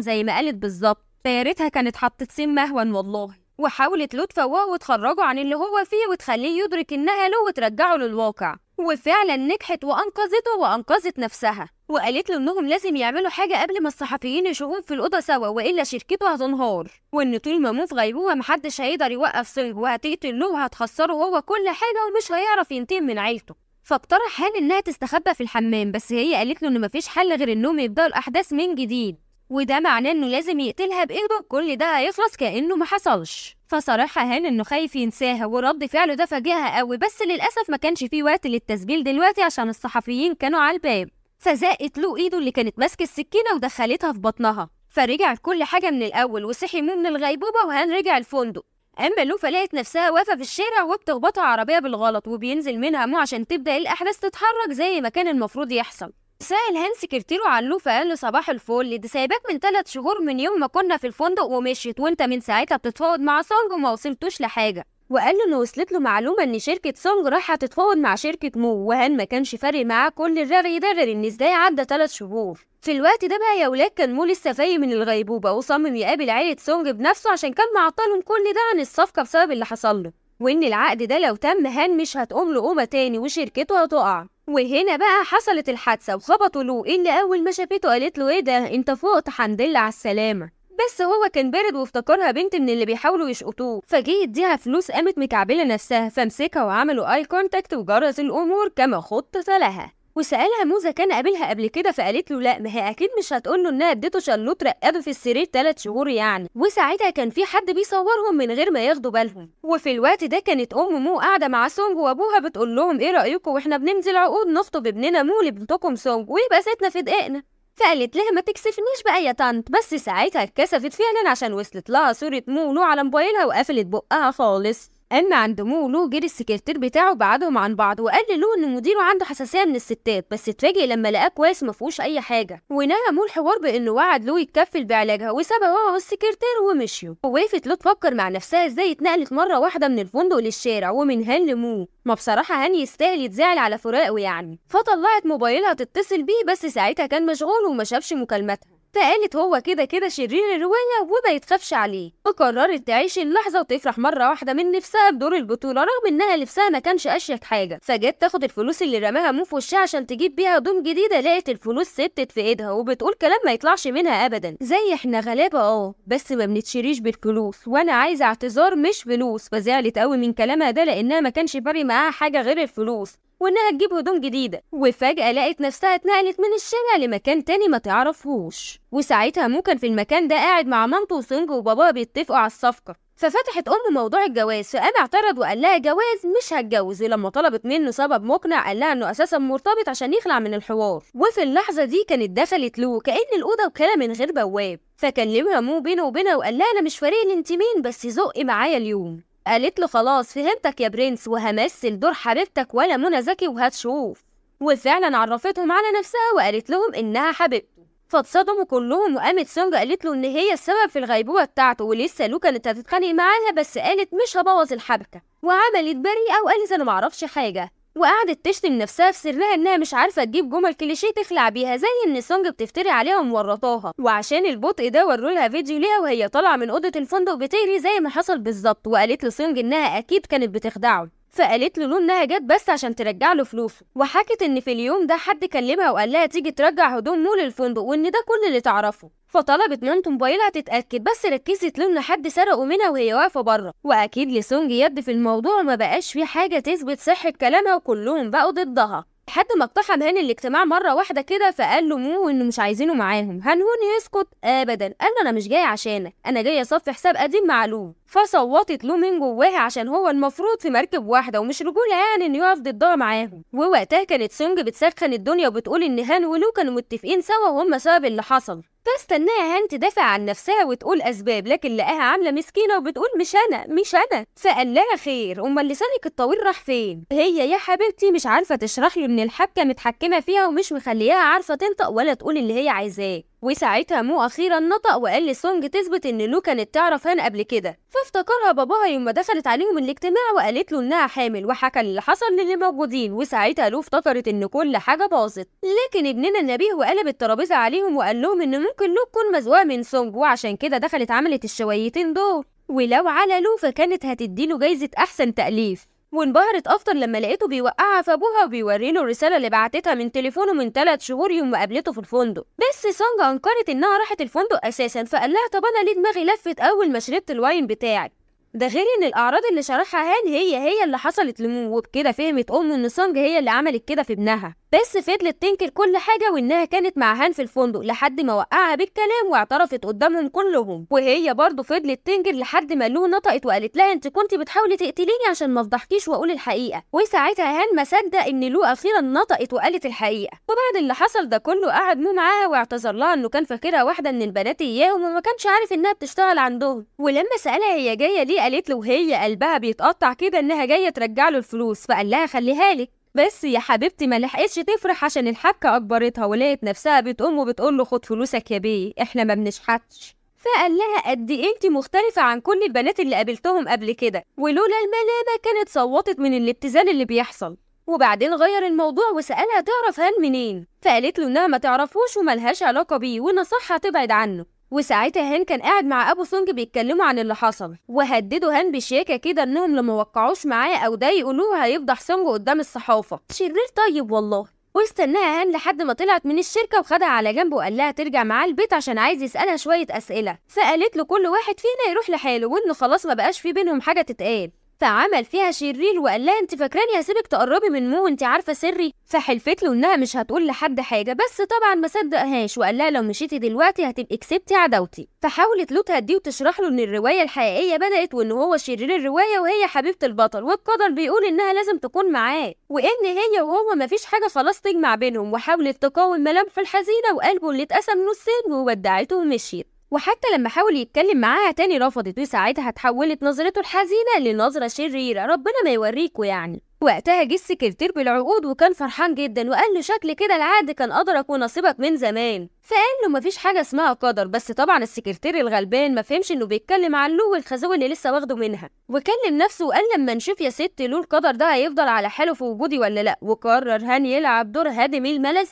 زي ما قالت بالظبط فيا ريتها كانت حطت سم اهون والله وحاولت لطفة واو تخرجه عن اللي هو فيه وتخليه يدرك انها له وترجعه للواقع وفعلا نجحت وانقذته وانقذت نفسها وقالت له انهم لازم يعملوا حاجه قبل ما الصحفيين يشوفوهم في الاوضه سوا والا شركته هتنهار وان طول ما مو في غيبوبه محدش هيقدر يوقف وهتقتل له وهتخسره هو كل حاجه ومش هيعرف ينتقم من عيلته فاقترح حال انها تستخبى في الحمام بس هي قالت له ان مفيش حل غير انهم يبداوا الاحداث من جديد وده معناه انه لازم يقتلها بايده كل ده هيخلص كانه ما حصلش فصراحه هان انه خايف ينساها ورد فعله ده فاجئها قوي بس للاسف ما كانش فيه وقت للتسجيل دلوقتي عشان الصحفيين كانوا على الباب فزقت له ايده اللي كانت ماسكه السكينه ودخلتها في بطنها فرجعت كل حاجه من الاول وصحي من الغيبوبه وهان رجع الفندق اما لوفا لقت نفسها واقفه في الشارع وبتخبطها عربيه بالغلط وبينزل منها مو عشان تبدا الاحداث تتحرك زي ما كان المفروض يحصل سأل الهند سكرتيره علو فقال له صباح الفل دي سايباك من ثلاث شهور من يوم ما كنا في الفندق ومشيت وانت من ساعتها بتتفاوض مع سونج وما وصلتوش لحاجه وقال له ان وصلت له معلومه ان شركه سونج رايحه تتفاوض مع شركه مو وهان ما كانش فارق معاه كل الرغي غير ان ازاي عدى ثلاث شهور في الوقت ده بقى يا ولاد كان مو لسه فايق من الغيبوبه وصمم يقابل عيله سونج بنفسه عشان كان معطلهم كل ده عن الصفقه بسبب اللي حصل له وان العقد ده لو تم هان مش هتقوم له قومه تاني وشركته هتقع وهنا بقى حصلت الحادثة وخبطوا له اللي أول ما شافته قالت له إيه ده أنت فقت حمدلله على السلامة بس هو كان بارد وافتكرها بنت من اللي بيحاولوا يشقطوه فجه يديها فلوس قامت مكعبله نفسها فمسكها وعملوا اي كونتاكت وجرس الامور كما خطط لها وسألها موزة كان قابلها قبل كده فقالت له لا ما هي أكيد مش هتقول له إنها اديته شلوت رقبة في السرير ثلاث شهور يعني وساعتها كان في حد بيصورهم من غير ما ياخدوا بالهم وفي الوقت ده كانت أم مو قاعدة مع سونج وأبوها بتقول لهم إيه رأيكم وإحنا بننزل عقود نخطب ابننا مو لبنتكم سونج ويبقى ستنا في دقيقنا فقالت لها ما تكسفنيش بقى يا طنط بس ساعتها اتكسفت فعلا عشان وصلت لها صورة نو على موبايلها وقفلت بقها خالص أن عند مو لو جري السكرتير بتاعه بعدهم عن بعض وقال له إن مديره عنده حساسية من الستات بس اتفاجئ لما لقاه كويس مفهوش أي حاجة ونهى مو الحوار بإنه وعد له يتكفل بعلاجها وسابها هو والسكرتير ومشيوا ووقفت له تفكر مع نفسها إزاي اتنقلت مرة واحدة من الفندق للشارع ومن هان لمو ما بصراحة هاني يستاهل يتزعل على فراقه يعني فطلعت موبايلها تتصل بيه بس ساعتها كان مشغول وما شافش مكالمتها حتى قالت هو كده كده شرير الرواية وما يتخافش عليه وقررت تعيش اللحظة وتفرح مرة واحدة من نفسها بدور البطولة رغم انها لبسها ما كانش اشيك حاجة فجت تاخد الفلوس اللي رماها مو في وشها عشان تجيب بيها هدوم جديدة لقت الفلوس ثبتت في ايدها وبتقول كلام ما يطلعش منها ابدا زي احنا غلابة اه بس ما بنتشريش بالفلوس وانا عايزة اعتذار مش فلوس فزعلت قوي من كلامها ده لانها ما كانش فارق معاها حاجة غير الفلوس وإنها تجيب هدوم جديدة وفجأة لقت نفسها اتنقلت من الشارع لمكان تاني ما تعرفهوش وساعتها مو كان في المكان ده قاعد مع مامته وسونج وباباه بيتفقوا على الصفقة ففتحت أمه موضوع الجواز فقام اعترض وقال لها جواز مش هتجوز ولما طلبت منه سبب مقنع قال لها إنه أساسا مرتبط عشان يخلع من الحوار وفي اللحظة دي كانت دخلت له كأن الأوضة وكالة من غير بواب فكلمها مو بينه وبينها وقال لها أنا مش فارق أنت مين بس زقي معايا اليوم قالت له خلاص فهمتك يا برنس وهمثل دور حبيبتك ولا منى زكي وهتشوف وفعلا عرفتهم على نفسها وقالت لهم انها حبيبته فاتصدموا كلهم وقامت سونج قالت له ان هي السبب في الغيبوبه بتاعته ولسه لو كانت هتتخانق معاها بس قالت مش هبوظ الحبكه وعملت بريئه وقالت انا معرفش حاجه وقعدت تشتم نفسها في سرها انها مش عارفه تجيب جمل كليشيه تخلع بيها زي ان سونج بتفتري عليها ومورطاها وعشان البطء إيه ده ورولها فيديو ليها وهي طالعه من اوضه الفندق بتجري زي ما حصل بالظبط وقالت لسونج انها اكيد كانت بتخدعه فقالت له انها جت بس عشان ترجع له فلوسه وحكت ان في اليوم ده حد كلمها وقال لها تيجي ترجع هدوم مول للفندق وان ده كل اللي تعرفه فطلبت مامته موبايلها تتاكد بس ركزت له ان حد سرقه منها وهي واقفه بره واكيد لسونج يد في الموضوع ما بقاش في حاجه تثبت صحه كلامها وكلهم بقوا ضدها لحد ما اقتحم هاني الاجتماع مره واحده كده فقال له مو انه مش عايزينه معاهم هنهون يسكت ابدا قال له انا مش جاي عشانك انا جاي اصفي حساب قديم مع لو فصوتت له من جواها عشان هو المفروض في مركب واحده ومش رجوله يعني انه يقف ضدها معاهم ووقتها كانت سونج بتسخن الدنيا وبتقول ان هان ولو كانوا متفقين سوا وهم سبب اللي حصل فاستناها هان تدافع عن نفسها وتقول اسباب لكن لقاها عامله مسكينه وبتقول مش انا مش انا فقال لها خير امال لسانك الطويل راح فين هي يا حبيبتي مش عارفه تشرح له ان الحبكه متحكمه فيها ومش مخلياها عارفه تنطق ولا تقول اللي هي عايزاه وساعتها مو اخيرا نطق وقال لسونج تثبت ان لو كانت تعرف هان قبل كده فافتكرها باباها يوم ما دخلت عليهم الاجتماع وقالت له انها حامل وحكى اللي حصل للي موجودين وساعتها لو افتكرت ان كل حاجه باظت لكن ابننا النبيه وقلب الترابيزه عليهم وقال لهم ان ممكن لو تكون مزوقه من سونج وعشان كده دخلت عملت الشويتين دول ولو على لو فكانت هتديله جايزه احسن تاليف وانبهرت أفضل لما لقيته بيوقعها في أبوها وبيوريله الرسالة اللي بعتتها من تليفونه من ثلاث شهور يوم ما قابلته في الفندق بس سانجا أنكرت إنها راحت الفندق أساسا فقال لها طب أنا ليه دماغي لفت أول ما شربت الواين بتاعك ده غير ان الاعراض اللي شرحها هان هي هي اللي حصلت لمو وبكده فهمت أمه ان سونج هي اللي عملت كده في ابنها بس فضلت تنكر كل حاجة وإنها كانت مع هان في الفندق لحد ما وقعها بالكلام واعترفت قدامهم كلهم وهي برضه فضلت تنكر لحد ما لو نطقت وقالت لها أنت كنت بتحاولي تقتليني عشان ما أفضحكيش وأقول الحقيقة وساعتها هان ما صدق إن لو أخيرا نطقت وقالت الحقيقة وبعد اللي حصل ده كله قعد مو معاها واعتذر لها إنه كان فاكرها واحدة من البنات إياهم وما كانش عارف إنها بتشتغل عندهم ولما سألها هي جاية ليه قالت له وهي قلبها بيتقطع كده إنها جاية ترجع له الفلوس فقال لها خليها لك بس يا حبيبتي ما لحقتش تفرح عشان الحبكة أكبرتها ولقيت نفسها بتقوم وبتقول له خد فلوسك يا بيه إحنا ما بنشحتش فقال لها قد إيه انت مختلفة عن كل البنات اللي قابلتهم قبل كده ولولا الملامة كانت صوتت من الابتزال اللي بيحصل وبعدين غير الموضوع وسألها تعرف هان منين فقالت له إنها ما تعرفوش وملهاش علاقة بيه ونصحها تبعد عنه وساعتها هان كان قاعد مع ابو سونج بيتكلموا عن اللي حصل وهددوا هان بشياكه كده انهم لو موقعوش معاه او ده يقولوه هيفضح سونج قدام الصحافه شرير طيب والله واستناها هان لحد ما طلعت من الشركه وخدها على جنب وقال لها ترجع معاه البيت عشان عايز يسالها شويه اسئله فقالت له كل واحد فينا يروح لحاله وانه خلاص ما بقاش في بينهم حاجه تتقال حبة عمل فيها شرير وقال لها انت فاكراني هسيبك تقربي من مو وانت عارفة سري فحلفت له انها مش هتقول لحد حاجة بس طبعا ما صدقهاش وقال لها لو مشيتي دلوقتي هتبقي كسبتي عداوتي فحاولت لو تهديه وتشرح له ان الرواية الحقيقية بدأت وان هو شرير الرواية وهي حبيبة البطل والقدر بيقول انها لازم تكون معاه وان هي وهو مفيش حاجة خلاص تجمع بينهم وحاولت تقاوم ملامحه الحزينة وقلبه اللي اتقسم نصين وودعته ومشيت وحتى لما حاول يتكلم معاها تاني رفضت وساعتها اتحولت نظرته الحزينة لنظرة شريرة ربنا ما يوريكوا يعني وقتها جه السكرتير بالعقود وكان فرحان جدا وقال له شكل كده العقد كان قدرك ونصيبك من زمان فقال له مفيش حاجه اسمها قدر بس طبعا السكرتير الغلبان ما فهمش انه بيتكلم عن لو الخزوه اللي لسه واخده منها وكلم نفسه وقال لما نشوف يا ست لو القدر ده هيفضل على حاله في وجودي ولا لا وقرر هان يلعب دور هادم الملذات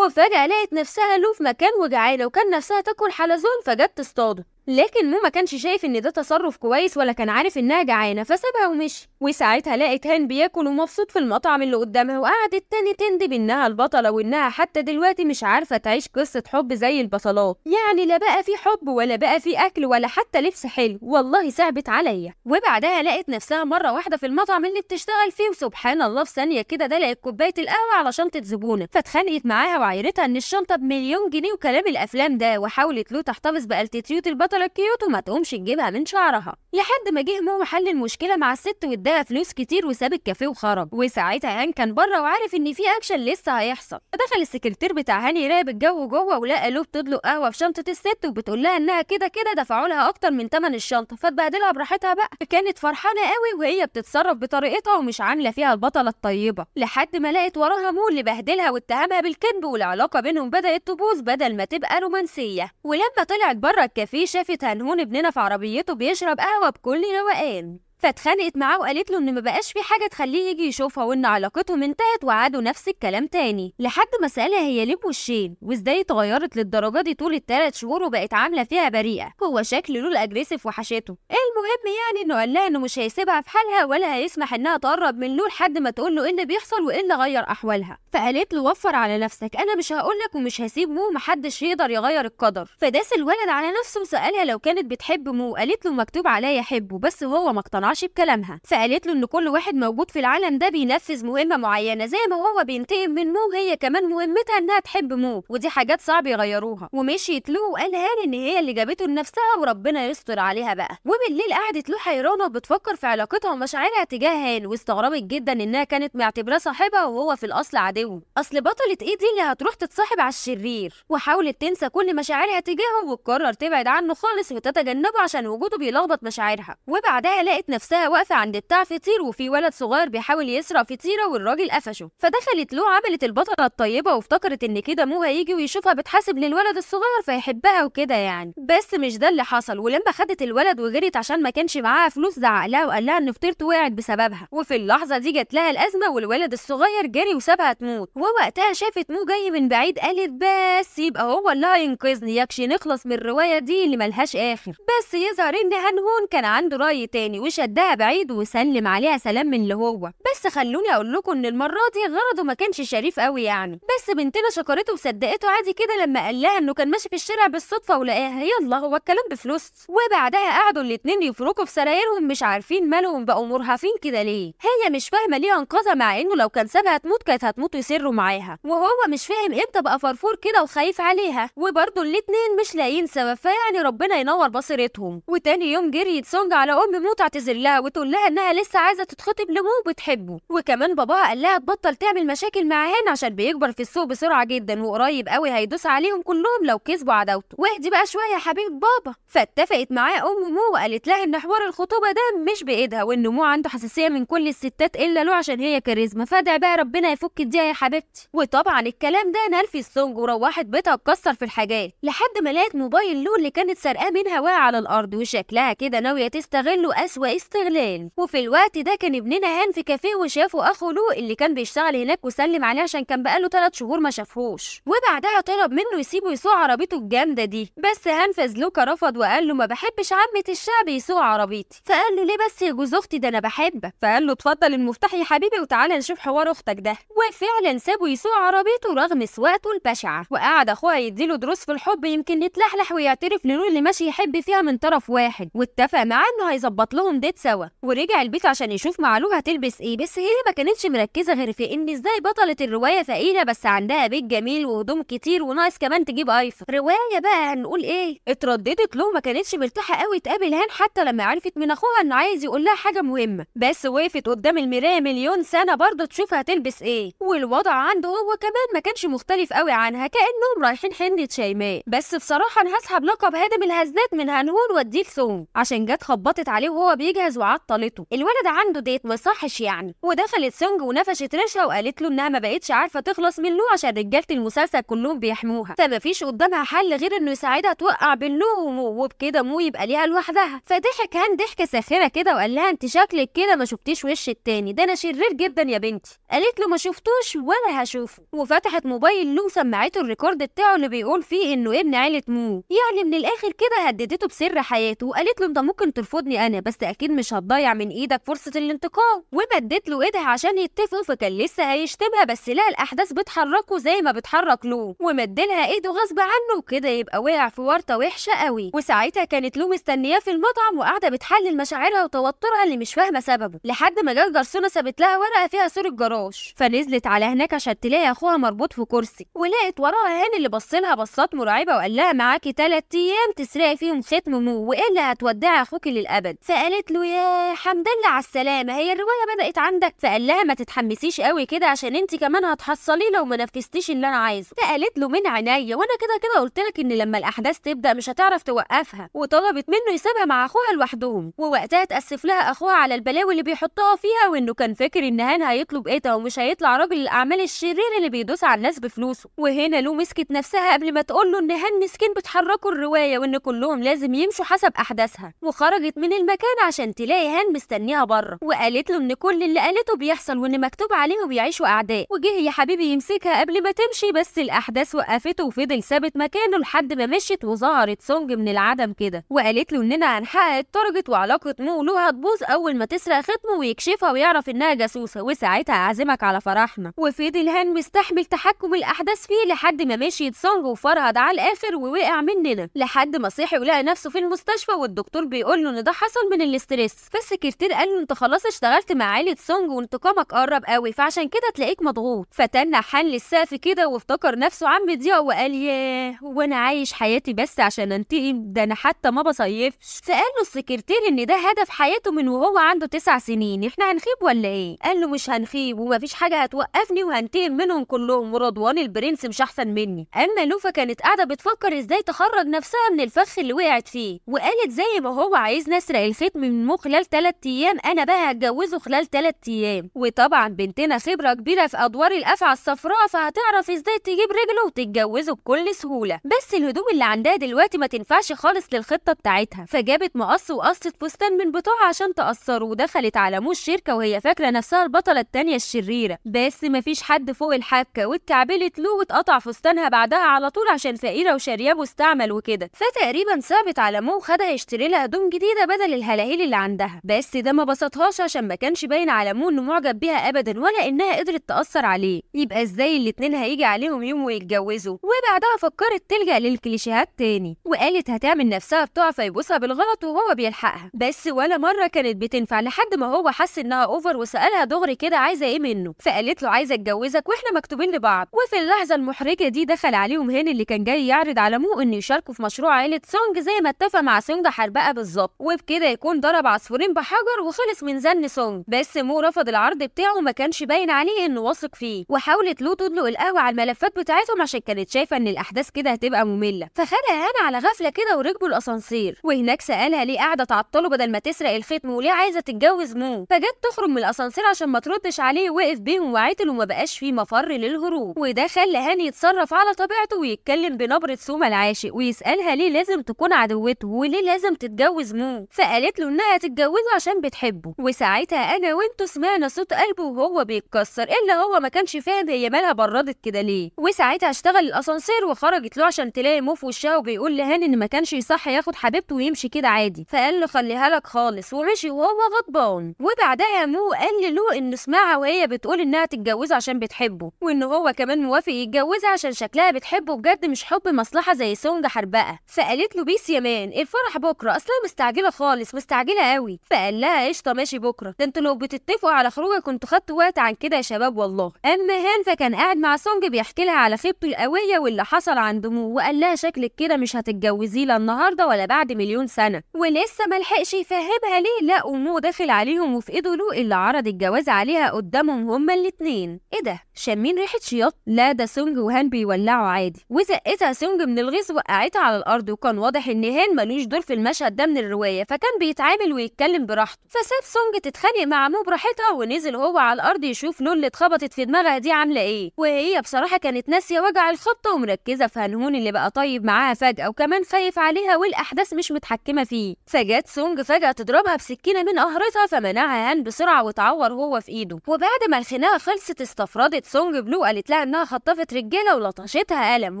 وفجأة لقت نفسها له في مكان وجعانة وكان نفسها تاكل حلزون فجت تصطاده لكن مو ما كانش شايف ان ده تصرف كويس ولا كان عارف انها جعانه فسابها ومشي وساعتها لقت هان بياكل ومبسوط في المطعم اللي قدامها وقعدت تاني تندب انها البطله وانها حتى دلوقتي مش عارفه تعيش قصه حب زي البطلات يعني لا بقى في حب ولا بقى في اكل ولا حتى لبس حلو والله صعبت عليا وبعدها لقت نفسها مره واحده في المطعم اللي بتشتغل فيه وسبحان الله في ثانيه كده ده لقت كوبايه القهوه على شنطه زبونه فاتخانقت معاها وعيرتها ان الشنطه بمليون جنيه وكلام الافلام ده وحاولت لو تحتفظ بالتيتيوت البطل متلقياته وما تقومش تجيبها من شعرها لحد ما جه مو حل المشكله مع الست واداها فلوس كتير وساب الكافيه وخرج وساعتها هان كان بره وعارف ان في اكشن لسه هيحصل فدخل السكرتير بتاع هاني يراقب الجو جوه ولقى له بتدلق قهوه في شنطه الست وبتقول لها انها كده كده دفعوا لها اكتر من ثمن الشنطه فتبهدلها براحتها بقى كانت فرحانه قوي وهي بتتصرف بطريقتها ومش عامله فيها البطله الطيبه لحد ما لقت وراها مو اللي بهدلها واتهمها بالكذب والعلاقه بينهم بدات تبوظ بدل ما تبقى رومانسيه ولما طلعت بره الكافيه شافت هنهون ابننا في عربيته بيشرب قهوة بكل روقان فاتخانقت معاه وقالت له ان ما بقاش في حاجه تخليه يجي يشوفها وان علاقتهم انتهت وعادوا نفس الكلام تاني لحد ما سالها هي ليه بوشين وازاي اتغيرت للدرجه دي طول الثلاث شهور وبقت عامله فيها بريئه هو شكل لول اجريسيف وحشته المهم يعني انه قال لها انه مش هيسيبها في حالها ولا هيسمح انها تقرب من لول حد ما تقول له ايه اللي بيحصل وايه اللي غير احوالها فقالت له وفر على نفسك انا مش هقول لك ومش هسيب مو محدش يقدر يغير القدر فداس الولد على نفسه وسالها لو كانت بتحب مو قالت له مكتوب عليا احبه بس هو ما اقتنعش تسمعش بكلامها فقالت له ان كل واحد موجود في العالم ده بينفذ مهمه معينه زي ما هو بينتقم من مو هي كمان مهمتها انها تحب مو ودي حاجات صعب يغيروها ومشيت له وقالها له ان هي اللي جابته لنفسها وربنا يستر عليها بقى وبالليل قعدت له حيرانه بتفكر في علاقتها ومشاعرها تجاه هان واستغربت جدا انها كانت معتبراه صاحبها وهو في الاصل عدو اصل بطله ايه دي اللي هتروح تتصاحب على الشرير وحاولت تنسى كل مشاعرها تجاهه وتقرر تبعد عنه خالص وتتجنبه عشان وجوده بيلخبط مشاعرها وبعدها لقت نفسها واقفه عند بتاع فطير وفي ولد صغير بيحاول يسرق فطيره والراجل قفشه فدخلت له عملت البطله الطيبه وافتكرت ان كده مو هيجي ويشوفها بتحاسب للولد الصغير فيحبها وكده يعني بس مش ده اللي حصل ولما خدت الولد وغرت عشان ما كانش معاها فلوس زعق لها وقال لها ان فطيرته وقعت بسببها وفي اللحظه دي جت لها الازمه والولد الصغير جري وسابها تموت ووقتها شافت مو جاي من بعيد قالت بس يبقى هو اللي هينقذني يكشي نخلص من الروايه دي اللي ملهاش اخر بس يظهر ان هنهون كان عنده راي تاني وشد قدها بعيد وسلم عليها سلام من اللي هو بس خلوني اقول لكم ان المره دي غرضه ما كانش شريف قوي يعني بس بنتنا شكرته وصدقته عادي كده لما قال لها انه كان ماشي في الشارع بالصدفه ولقاها يلا هو الكلام بفلوس وبعدها قعدوا الاتنين يفركوا في سرايرهم مش عارفين مالهم بقوا مرهفين كده ليه هي مش فاهمه ليه انقذها مع انه لو كان سابها تموت كانت هتموت ويسروا معاها وهو مش فاهم امتى بقى فرفور كده وخايف عليها وبرضه الاتنين مش لاقيين سبب فيعني ربنا ينور بصيرتهم وتاني يوم جريت سونج على ام موت اعتذر بتقول لها وتقول لها انها لسه عايزه تتخطب لمو وبتحبه وكمان باباها قال لها تبطل تعمل مشاكل مع هان عشان بيكبر في السوق بسرعه جدا وقريب قوي هيدوس عليهم كلهم لو كسبوا عداوته واهدي بقى شويه يا حبيب بابا فاتفقت معاه ام مو وقالت لها ان حوار الخطوبه ده مش بايدها وان مو عنده حساسيه من كل الستات الا له عشان هي كاريزما فادع بقى ربنا يفك الدنيا يا حبيبتي وطبعا الكلام ده نال في السونج وروحت بيتها اتكسر في الحاجات لحد ما لقت موبايل لو اللي كانت سرقاه منها واقع على الارض وشكلها كده ناويه تستغله اسوأ استغلال وفي الوقت ده كان ابننا هان في كافيه وشافه اخو لو اللي كان بيشتغل هناك وسلم عليه عشان كان بقاله 3 شهور ما شافهوش وبعدها طلب منه يسيبه يسوق عربيته الجامده دي بس هان فازلوكا رفض وقال له ما بحبش عامه الشعب يسوق عربيتي فقال له ليه بس يا جوز اختي ده انا بحبك فقال له اتفضل المفتاح يا حبيبي وتعالى نشوف حوار اختك ده وفعلا سابه يسوق عربيته رغم سواقته البشعه وقعد اخوها يديله دروس في الحب يمكن يتلحلح ويعترف لنور اللي ماشي يحب فيها من طرف واحد واتفق معاه انه هيظبط لهم دي البيت سوا ورجع البيت عشان يشوف معلو هتلبس ايه بس هي ما كانتش مركزه غير في ان ازاي بطله الروايه ثقيله بس عندها بيت جميل وهدوم كتير وناقص كمان تجيب ايفون روايه بقى هنقول ايه اترددت له ما كانتش مرتاحه قوي تقابل هان حتى لما عرفت من اخوها انه عايز يقول لها حاجه مهمه بس وقفت قدام المرايه مليون سنه برضه تشوف هتلبس ايه والوضع عنده هو كمان ما كانش مختلف قوي عنها كانهم رايحين حنه شيماء بس بصراحه انا هسحب لقب هادم الهزات من هنهون واديه لثوم عشان جت خبطت عليه وهو بيجي الجهاز وعطلته الولد عنده ديت وصحش يعني ودخلت سونج ونفشت رشا وقالت له انها ما بقتش عارفه تخلص منه عشان رجاله المسلسل كلهم بيحموها فما فيش قدامها حل غير انه يساعدها توقع باللوم وبكده مو يبقى ليها لوحدها فضحك هان ضحكه ساخره كده وقال لها انت شكلك كده ما شفتيش وش التاني ده انا شرير جدا يا بنتي قالت له ما شفتوش ولا هشوفه وفتحت موبايل لو سمعته الريكورد بتاعه اللي بيقول فيه انه ابن عيله مو يعني من الاخر كده هددته بسر حياته وقالت له انت ممكن ترفضني انا بس اكيد أكيد مش هتضيع من إيدك فرصة الانتقام ومدت له إيدها عشان يتفقوا فكان لسه هيشتمها بس لقى الأحداث بتحركه زي ما بتحرك له لها إيده غصب عنه وكده يبقى وقع في ورطة وحشة قوي وساعتها كانت لو مستنياه في المطعم وقاعدة بتحلل مشاعرها وتوترها اللي مش فاهمة سببه لحد ما جت جرسونة سابت لها ورقة فيها صورة جراج فنزلت على هناك عشان تلاقي أخوها مربوط في كرسي ولقت وراها هاني اللي لها بصات مرعبة وقال لها معاكي 3 أيام تسرقي فيهم ختم مو وإلا هتودعي أخوكي للأبد فقالت له له يا حمد الله على السلامه هي الروايه بدات عندك فقال لها ما تتحمسيش قوي كده عشان انت كمان هتحصلي لو ما نفذتيش اللي انا عايزه فقالت له من عينيا وانا كده كده قلت لك ان لما الاحداث تبدا مش هتعرف توقفها وطلبت منه يسيبها مع اخوها لوحدهم ووقتها اتاسف لها اخوها على البلاوي اللي بيحطها فيها وانه كان فاكر ان هان هيطلب ايه ومش هيطلع راجل الاعمال الشرير اللي بيدوس على الناس بفلوسه وهنا لو مسكت نفسها قبل ما تقول له ان هان مسكين بتحركوا الروايه وان كلهم لازم يمشوا حسب احداثها وخرجت من المكان عشان عشان تلاقي هان مستنيها بره وقالت له ان كل اللي قالته بيحصل وان مكتوب عليهم بيعيشوا اعداء وجه يا حبيبي يمسكها قبل ما تمشي بس الاحداث وقفته وفضل ثابت مكانه لحد ما مشيت وظهرت سونج من العدم كده وقالت له اننا هنحقق التارجت وعلاقه مو له هتبوظ اول ما تسرق ختمه ويكشفها ويعرف انها جاسوسه وساعتها اعزمك على فرحنا وفضل هان مستحمل تحكم الاحداث فيه لحد ما مشيت سونج وفرهد على الاخر ووقع مننا لحد ما صحي ولقى نفسه في المستشفى والدكتور بيقول له ان ده حصل من الاسترس المدرس فالسكرتير قال له انت خلاص اشتغلت مع عيلة سونج وانتقامك قرب قوي فعشان كده تلاقيك مضغوط فتنى حن للسقف كده وافتكر نفسه عم ضياء وقال ياه هو انا عايش حياتي بس عشان انتقم ده انا حتى ما بصيفش سأل له السكرتير ان ده هدف حياته من وهو عنده تسع سنين احنا هنخيب ولا ايه قال له مش هنخيب ومفيش حاجة هتوقفني وهنتقم منهم كلهم ورضوان البرنس مش احسن مني اما لوفا كانت قاعدة بتفكر ازاي تخرج نفسها من الفخ اللي وقعت فيه وقالت زي ما هو عايز نسرق الختم من يكلموه خلال 3 ايام انا بقى هتجوزه خلال 3 ايام وطبعا بنتنا خبره كبيره في ادوار الافعى الصفراء فهتعرف ازاي تجيب رجله وتتجوزه بكل سهوله بس الهدوم اللي عندها دلوقتي ما تنفعش خالص للخطه بتاعتها فجابت مقص وقصت فستان من بتوعها عشان تقصره ودخلت على مو الشركه وهي فاكره نفسها البطله التانيه الشريره بس مفيش حد فوق الحبكه واتكعبلت له واتقطع فستانها بعدها على طول عشان فقيره وشاريه مستعمل وكده فتقريبا صعبت على مو وخدها يشتري لها هدوم جديده بدل الهلاهيل اللي عندها بس ده ما بسطهاش عشان ما كانش باين على مو انه معجب بيها ابدا ولا انها قدرت تاثر عليه يبقى ازاي الاتنين هيجي عليهم يوم ويتجوزوا وبعدها فكرت تلجا للكليشيهات تاني وقالت هتعمل نفسها بتقع فيبوسها بالغلط وهو بيلحقها بس ولا مره كانت بتنفع لحد ما هو حس انها اوفر وسالها دغري كده عايزه ايه منه فقالت له عايزه اتجوزك واحنا مكتوبين لبعض وفي اللحظه المحرجه دي دخل عليهم هاني اللي كان جاي يعرض على مو انه يشاركوا في مشروع عائله سونج زي ما اتفق مع سونج حربقه بالظبط وبكده يكون ضرب ضرب عصفورين بحجر وخلص من زن سونج بس مو رفض العرض بتاعه وما كانش باين عليه انه واثق فيه وحاولت لو تدلق القهوه على الملفات بتاعتهم عشان كانت شايفه ان الاحداث كده هتبقى ممله فخدها هانا على غفله كده وركبوا الاسانسير وهناك سالها ليه قاعده تعطله بدل ما تسرق الختم وليه عايزه تتجوز مو فجت تخرج من الاسانسير عشان ما تردش عليه وقف بيهم وعتل وما بقاش فيه مفر للهروب وده خلى هاني يتصرف على طبيعته ويتكلم بنبره سوما العاشق ويسالها ليه لازم تكون عدوته وليه لازم تتجوز مو فقالت له انها هتتجوزه عشان بتحبه وساعتها انا وانتوا سمعنا صوت قلبه وهو بيتكسر الا هو ما كانش فاهم هي مالها بردت كده ليه وساعتها اشتغل الاسانسير وخرجت له عشان تلاقي مو في وشها وبيقول لهان ان ما كانش يصح ياخد حبيبته ويمشي كده عادي فقال له خليها لك خالص ومشي وهو غضبان وبعدها مو قال له انه سمعها وهي بتقول انها تتجوزه عشان بتحبه وان هو كمان موافق يتجوزها عشان شكلها بتحبه بجد مش حب مصلحه زي سونج حربقه فقالت له بيس يا مان الفرح بكره اصلا مستعجله خالص مستعجله كبيره قوي فقال لها قشطه ماشي بكره ده انتوا لو بتتفقوا على خروجه كنت خدت وقت عن كده يا شباب والله اما هان فكان قاعد مع سونج بيحكي لها على خيبته القويه واللي حصل عند مو وقال لها شكلك كده مش هتتجوزيه لا النهارده ولا بعد مليون سنه ولسه ما لحقش يفهمها ليه لا مو داخل عليهم وفي ايده لو اللي عرض الجواز عليها قدامهم هما الاتنين ايه ده شامين ريحه شياط لا ده سونج وهان بيولعوا عادي وزقتها سونج من الغيظ وقعتها على الارض وكان واضح ان هان ملوش دور في المشهد ده من الروايه فكان بيتعامل ويتكلم براحته فساب سونج تتخانق مع مو براحتها ونزل هو على الارض يشوف لول اللي اتخبطت في دماغها دي عامله ايه وهي بصراحه كانت ناسيه وجع الخبطه ومركزه في هون اللي بقى طيب معاها فجاه وكمان خايف عليها والاحداث مش متحكمه فيه فجت سونج فجاه تضربها بسكينه من قهرتها فمنعها هان بسرعه وتعور هو في ايده وبعد ما الخناقه خلصت استفردت سونج بلو قالت لها انها خطفت رجاله ولطشتها قلم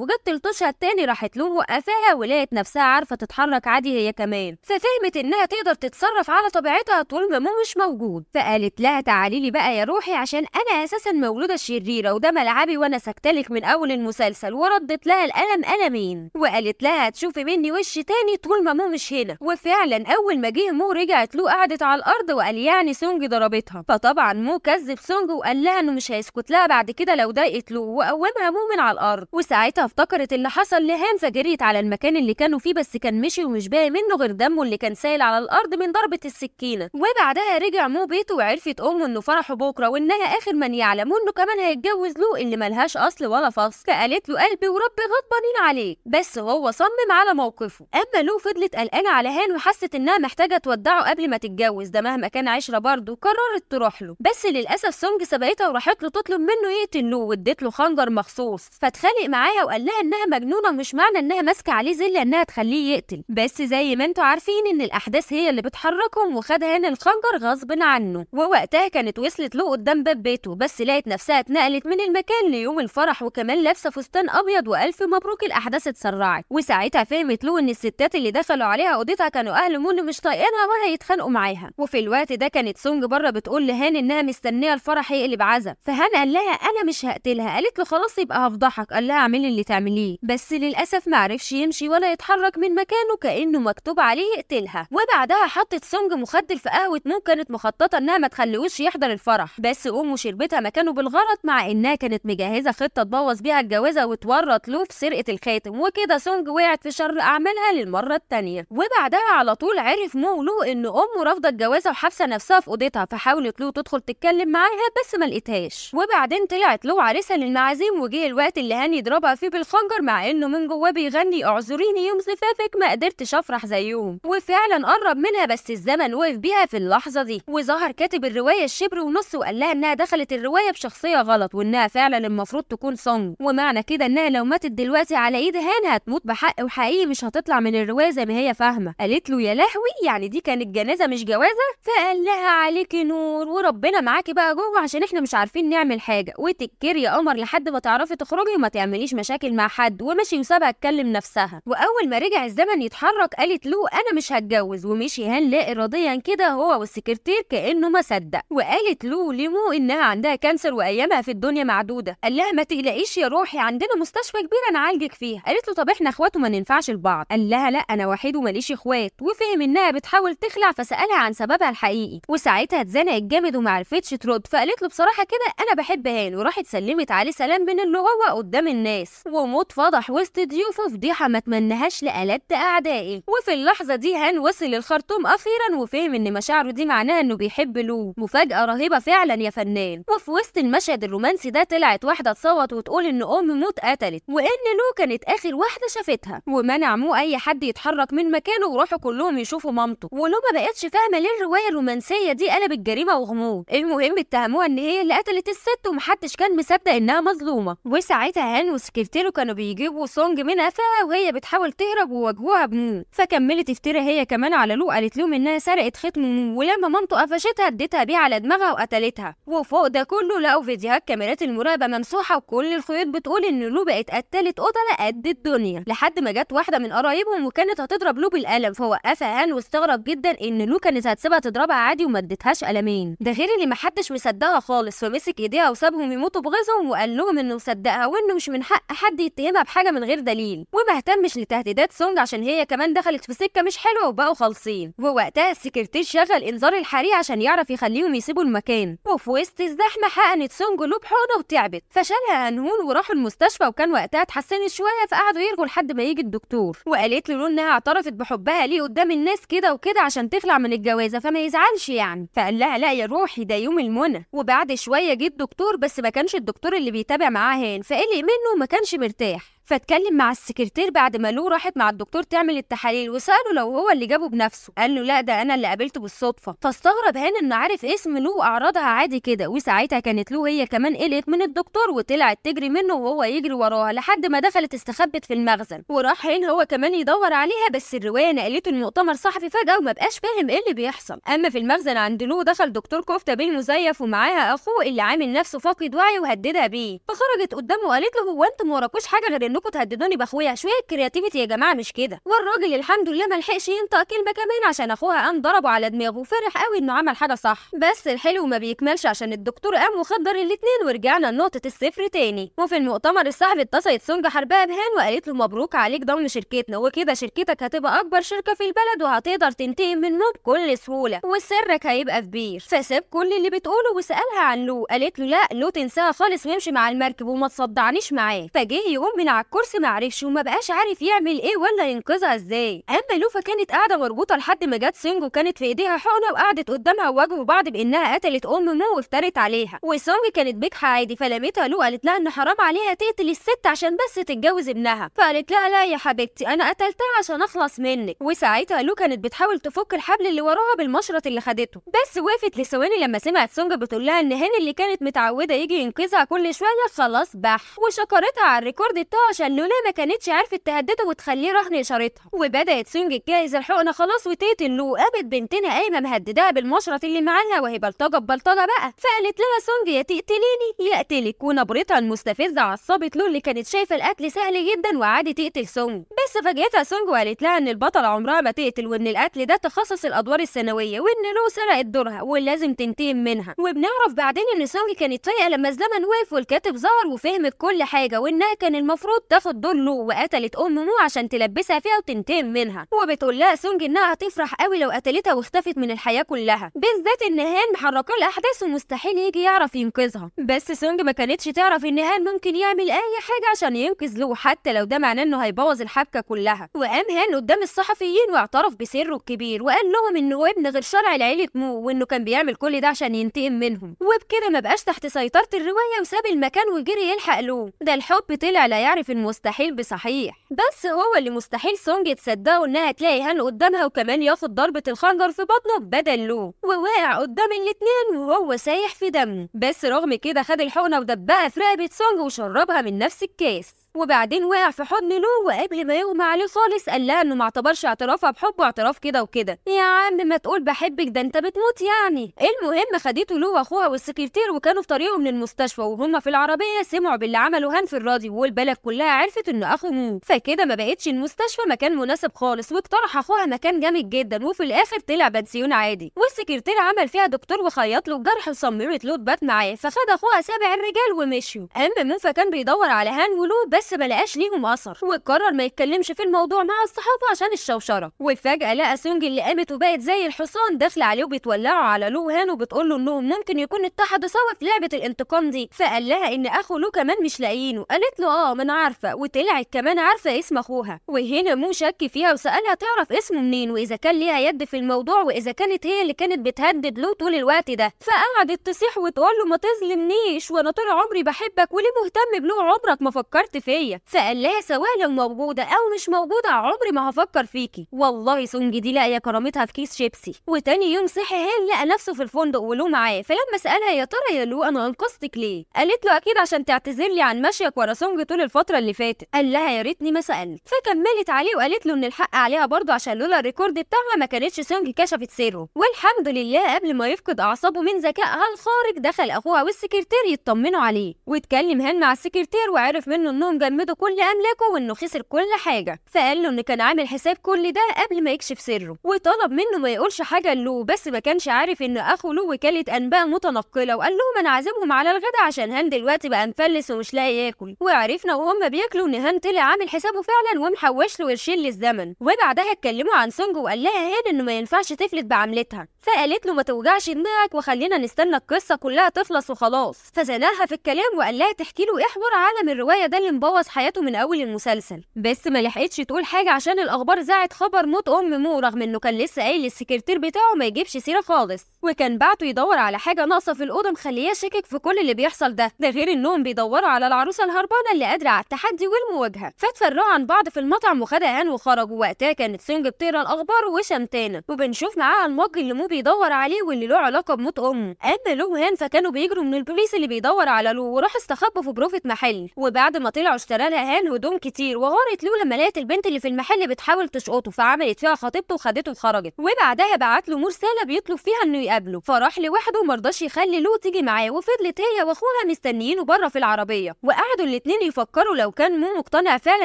وجت لطشها التاني راحت له موقفاها ولقت نفسها عارفه تتحرك عادي هي كمان ففهمت انها تقدر تتصرف على طبيعتها طول ما مو مش موجود فقالت لها تعالي لي بقى يا روحي عشان انا اساسا مولوده شريره وده ملعبي وانا سكتلك من اول المسلسل وردت لها القلم قلمين وقالت لها هتشوفي مني وش تاني طول ما مو مش هنا وفعلا اول ما جه مو رجعت له قعدت على الارض وقال يعني سونج ضربتها فطبعا مو كذب سونج وقال لها انه مش هيسكت لها بعد بعد كده لو ضايقت له وقومها مؤمن على الارض وساعتها افتكرت اللي حصل لهانزا جريت على المكان اللي كانوا فيه بس كان مشي ومش باقي منه غير دمه اللي كان سايل على الارض من ضربه السكينه وبعدها رجع مو بيته وعرفت امه انه فرحه بكره وانها اخر من يعلم انه كمان هيتجوز له اللي ملهاش اصل ولا فصل فقالت له قلبي وربي غضبانين عليك بس هو صمم على موقفه اما لو فضلت قلقانه على هان وحست انها محتاجه تودعه قبل ما تتجوز ده مهما كان عشره برضه قررت تروح له بس للاسف سونج سبقتها وراحت له تطلب منه انه يقتل نو واديت له خنجر مخصوص فاتخانق معاها وقال لها انها مجنونه مش معنى انها ماسكه عليه زله انها تخليه يقتل بس زي ما انتوا عارفين ان الاحداث هي اللي بتحركهم وخد هان الخنجر غصب عنه ووقتها كانت وصلت له قدام باب بيته بس لقت نفسها اتنقلت من المكان ليوم الفرح وكمان لابسه فستان ابيض والف مبروك الاحداث اتسرعت وساعتها فهمت له ان الستات اللي دخلوا عليها اوضتها كانوا اهل مون مش طايقينها وهيتخانقوا معاها وفي الوقت ده كانت سونج بره بتقول لهان انها مستنيه الفرح يقلب عزب فهان قال لها انا مش هقتلها قالت له خلاص يبقى هفضحك قال لها اعملي اللي تعمليه بس للاسف ما عرفش يمشي ولا يتحرك من مكانه كانه مكتوب عليه يقتلها وبعدها حطت سونج مخدر في قهوه نوم كانت مخططه انها ما تخليهوش يحضر الفرح بس امه شربتها مكانه بالغلط مع انها كانت مجهزه خطه تبوظ بيها الجوازه وتورط له في سرقه الخاتم وكده سونج وقعت في شر اعمالها للمره الثانيه وبعدها على طول عرف مو لو ان امه رافضه الجوازه وحابسه نفسها في اوضتها فحاولت لو تدخل تتكلم معاها بس ما لقيتهاش وبعدين وبعدين طلعت له عريسة للمعازيم وجه الوقت اللي هاني يضربها فيه بالخنجر مع انه من جواه بيغني اعذريني يوم زفافك ما قدرتش افرح زيهم وفعلا قرب منها بس الزمن وقف بيها في اللحظة دي وظهر كاتب الرواية الشبر ونص وقال لها انها دخلت الرواية بشخصية غلط وانها فعلا المفروض تكون سونج ومعنى كده انها لو ماتت دلوقتي على ايد هان هتموت بحق وحقيقي مش هتطلع من الرواية زي ما هي فاهمة قالت له يا لهوي يعني دي كانت جنازة مش جوازة فقال لها عليكي نور وربنا معاكي بقى جوه عشان احنا مش عارفين نعمل حاجة حاجه وتكر يا قمر لحد ما تعرفي تخرجي وما تعمليش مشاكل مع حد ومشي وسابها تكلم نفسها واول ما رجع الزمن يتحرك قالت له انا مش هتجوز ومشي هان لا اراديا كده هو والسكرتير كانه ما صدق وقالت له ليمو انها عندها كانسر وايامها في الدنيا معدوده قال لها ما تقلقيش يا روحي عندنا مستشفى كبيره نعالجك فيها قالت له طب احنا اخوات وما ننفعش لبعض قال لها لا انا وحيد وماليش اخوات وفهم انها بتحاول تخلع فسالها عن سببها الحقيقي وساعتها اتزنقت جامد ومعرفتش ترد فقالت له بصراحه كده انا بحب المال وراحت سلمت عليه سلام من اللي هو قدام الناس وموت فضح وسط ضيوفه فضيحه ما اتمنهاش لألد اعدائي وفي اللحظه دي هان وصل الخرطوم اخيرا وفهم ان مشاعره دي معناها انه بيحب لو مفاجاه رهيبه فعلا يا فنان وفي وسط المشهد الرومانسي ده طلعت واحده تصوت وتقول ان ام موت قتلت وان لو كانت اخر واحده شافتها ومنع مو اي حد يتحرك من مكانه وراحوا كلهم يشوفوا مامته ولو ما بقتش فاهمه ليه الروايه الرومانسيه دي قلبت جريمه وغموض المهم اتهموها ان هي اللي قتلت الست ومحدش محدش كان مصدق انها مظلومه وساعتها هان وسكرتيره كانوا بيجيبوا سونج من قفاها وهي بتحاول تهرب وواجهوها بمو فكملت افترا هي كمان على لو قالت لهم انها سرقت ختم مو ولما مامته قفشتها اديتها بيه على دماغها وقتلتها وفوق ده كله لقوا فيديوهات كاميرات المراقبه ممسوحه وكل الخيوط بتقول ان لو بقت قتلت قتله قد الدنيا لحد ما جت واحده من قرايبهم وكانت هتضرب لو بالقلم فوقفها هان واستغرب جدا ان لو كانت هتسيبها تضربها عادي وما ادتهاش قلمين ده غير اللي محدش مصدقها خالص فمسك ايديها وسابهم سابهم يموتوا بغيظهم وقال لهم انه مصدقها وانه مش من حق حد يتهمها بحاجه من غير دليل وما اهتمش لتهديدات سونج عشان هي كمان دخلت في سكه مش حلوه وبقوا خالصين ووقتها السكرتير شغل انذار الحريق عشان يعرف يخليهم يسيبوا المكان وفي وسط الزحمه حقنت سونج له بحقنه وتعبت فشالها انهون وراحوا المستشفى وكان وقتها اتحسنت شويه فقعدوا يرجوا لحد ما يجي الدكتور وقالت له انها اعترفت بحبها ليه قدام الناس كده وكده عشان تخلع من الجوازه فما يزعلش يعني فقال لها لا يا روحي ده يوم المنى وبعد شويه جه الدكتور بس بس ما كانش الدكتور اللي بيتابع معاه هان فقلق منه وما كانش مرتاح فاتكلم مع السكرتير بعد ما لو راحت مع الدكتور تعمل التحاليل وساله لو هو اللي جابه بنفسه قال له لا ده انا اللي قابلته بالصدفه فاستغرب هان انه عارف اسم لو واعراضها عادي كده وساعتها كانت لو هي كمان قلقت من الدكتور وطلعت تجري منه وهو يجري وراها لحد ما دخلت استخبت في المخزن وراح هان هو كمان يدور عليها بس الروايه نقلته لمؤتمر صحفي فجاه وما بقاش فاهم ايه اللي بيحصل اما في المخزن عند لو دخل دكتور كفته بين مزيف ومعاها اخوه اللي عامل نفسه فاقد وعي وهددها بيه فخرجت قدامه وقالت له هو انت ما حاجه غير انه انكم تهددوني باخويا شويه كرياتيفيتي يا جماعه مش كده والراجل الحمد لله ما لحقش ينطق كلمه كمان عشان اخوها قام ضربه على دماغه وفرح قوي انه عمل حاجه صح بس الحلو ما بيكملش عشان الدكتور قام وخدر الاتنين ورجعنا لنقطه الصفر تاني وفي المؤتمر الصحفي اتصلت سونجا حربها بهان وقالت له مبروك عليك ضم شركتنا وكده شركتك هتبقى اكبر شركه في البلد وهتقدر تنتقم منه بكل سهوله وسرك هيبقى كبير فساب كل اللي بتقوله وسالها عن لو قالت له لا لو تنساها خالص ويمشي مع المركب وما تصدعنيش معاه فجه يقوم من على الكرسي معرفش وما بقاش عارف يعمل ايه ولا ينقذها ازاي اما لوفا كانت قاعده مربوطه لحد ما جت سونج وكانت في ايديها حقنه وقعدت قدامها وواجهوا بعض بانها قتلت ام مو وافترت عليها وسونج كانت بيكحه عادي فلمتها لو قالت لها ان حرام عليها تقتل الست عشان بس تتجوز ابنها فقالت لها لا يا حبيبتي انا قتلتها عشان اخلص منك وساعتها لو كانت بتحاول تفك الحبل اللي وراها بالمشرط اللي خدته بس وقفت لثواني لما سمعت سونج بتقول لها ان هان اللي كانت متعوده يجي ينقذها كل شويه خلاص بح وشكرتها على الريكورد بتاعها عشان لولا ما كانتش عارفه تهدده وتخليه رهن اشارتها وبدات سونج تجهز الحقنه خلاص وتقتل قابت بنتنا قايمه مهددها بالمشرط اللي معاها وهي بلطجه ببلطجه بقى فقالت لها سونج يا تقتليني يا اقتلك ونبرتها المستفزه عصبت لو اللي كانت شايفه القتل سهل جدا وعادي تقتل سونج بس فاجئتها سونج وقالت لها ان البطله عمرها ما تقتل وان القتل ده تخصص الادوار الثانويه وان لو سرقت دورها ولازم تنتهي منها وبنعرف بعدين ان سونج كانت فايقه لما الزمن وقف والكاتب ظهر وفهمت كل حاجه وانها كان المفروض تاخد لو وقتلت ام مو عشان تلبسها فيها وتنتقم منها وبتقول لها سونج انها هتفرح قوي لو قتلتها واختفت من الحياه كلها بالذات ان هان محركه الاحداث ومستحيل يجي يعرف ينقذها بس سونج ما كانتش تعرف ان هان ممكن يعمل اي حاجه عشان ينقذ لو حتى لو ده معناه انه هيبوظ الحبكه كلها وقام هان قدام الصحفيين واعترف بسره الكبير وقال لهم انه ابن غير شرعي لعيله مو وانه كان بيعمل كل ده عشان ينتقم منهم وبكده ما بقاش تحت سيطره الروايه وساب المكان وجري يلحق له ده الحب طلع لا يعرف في المستحيل بصحيح بس هو اللي مستحيل سونج تصدقه انها تلاقي هان قدامها وكمان ياخد ضربة الخنجر في بطنه بدل له وواقع قدام الاتنين وهو سايح في دم بس رغم كده خد الحقنة ودبها في رقبة سونج وشربها من نفس الكاس وبعدين وقع في حضن لو وقبل ما يغمى عليه خالص قال لها انه ما اعتبرش اعترافها بحبه اعتراف كده وكده يا عم ما تقول بحبك ده انت بتموت يعني المهم خدته لو واخوها والسكرتير وكانوا في طريقهم للمستشفى وهم في العربيه سمعوا باللي عمله هان في الراديو والبلد كلها عرفت انه اخو مو فكده ما بقتش المستشفى مكان مناسب خالص واقترح اخوها مكان جامد جدا وفي الاخر طلع بنسيون عادي والسكرتير عمل فيها دكتور وخيط له الجرح وصممت له بات معاه فخد اخوها سابع الرجال ومشيوا اما مو فكان بيدور على هان ولو بس ملقاش ليهم اثر وقرر ما يتكلمش في الموضوع مع الصحافه عشان الشوشره وفجاه لقى سونج اللي قامت وبقت زي الحصان داخله عليه وبتولعه على لو هان وبتقول له انهم ممكن يكون اتحدوا سوا في لعبه الانتقام دي فقال لها ان اخو لو كمان مش لاقيينه قالت له اه من عارفه وطلعت كمان عارفه اسم اخوها وهنا مو شك فيها وسالها تعرف اسمه منين واذا كان ليها يد في الموضوع واذا كانت هي اللي كانت بتهدد لو طول الوقت ده فقعدت تصيح وتقول له ما تظلمنيش وانا طول عمري بحبك وليه مهتم بلو عمرك ما فكرت في فيا فقال لها سواء لو موجوده او مش موجوده عمري ما هفكر فيكي والله سونج دي لاقيه كرامتها في كيس شيبسي وتاني يوم صحي هان لقى نفسه في الفندق ولو معاه فلما سالها يا ترى يا لو انا انقذتك ليه قالت له اكيد عشان تعتذر لي عن مشيك ورا سونج طول الفتره اللي فاتت قال لها يا ريتني ما سالت فكملت عليه وقالت له ان الحق عليها برضه عشان لولا الريكورد بتاعها ما كانتش سونج كشفت سره والحمد لله قبل ما يفقد اعصابه من ذكائها الخارق دخل اخوها والسكرتير يطمنوا عليه واتكلم هان مع السكرتير وعرف منه انهم جمدوا كل املاكه وانه خسر كل حاجه فقال له ان كان عامل حساب كل ده قبل ما يكشف سره وطلب منه ما يقولش حاجه لو بس ما كانش عارف ان اخو له وكاله انباء متنقله وقال لهم انا عازمهم على الغدا عشان هان دلوقتي بقى مفلس ومش لاقي ياكل وعرفنا وهم بياكلوا ان هان طلع عامل حسابه فعلا ومحوش له قرشين للزمن وبعدها اتكلموا عن سونج وقال لها هان انه ما ينفعش تفلت بعملتها فقالت له ما توجعش دماغك وخلينا نستنى القصه كلها تخلص وخلاص فزناها في الكلام وقال لها تحكي له احور عالم الروايه ده اللي بوظ حياته من اول المسلسل بس ما لحقتش تقول حاجه عشان الاخبار زعت خبر موت ام مو رغم انه كان لسه قايل للسكرتير بتاعه ما يجيبش سيره خالص وكان بعته يدور على حاجه ناقصه في الاوضه مخليه شاكك في كل اللي بيحصل ده ده غير انهم بيدوروا على العروسه الهربانه اللي قادره على التحدي والمواجهه فاتفرقوا عن بعض في المطعم وخد هان وخرجوا وقتها كانت سونج بتقرا الاخبار وشمتانه وبنشوف معاها المج اللي مو بيدور عليه واللي له علاقه بموت امه اما لو هان فكانوا بيجروا من البوليس اللي بيدور على لو وراح استخبوا في بروفه محل وبعد ما طلعوا اشترى لها هان هدوم كتير وغارت له لما لقت البنت اللي في المحل بتحاول تشقطه فعملت فيها خطيبته وخدته وخرجت وبعدها بعت له مرساله بيطلب فيها انه يقابله فراح لوحده ومرضاش يخلي لو تيجي معاه وفضلت هي واخوها مستنيينه بره في العربيه وقعدوا الاتنين يفكروا لو كان مو مقتنع فعلا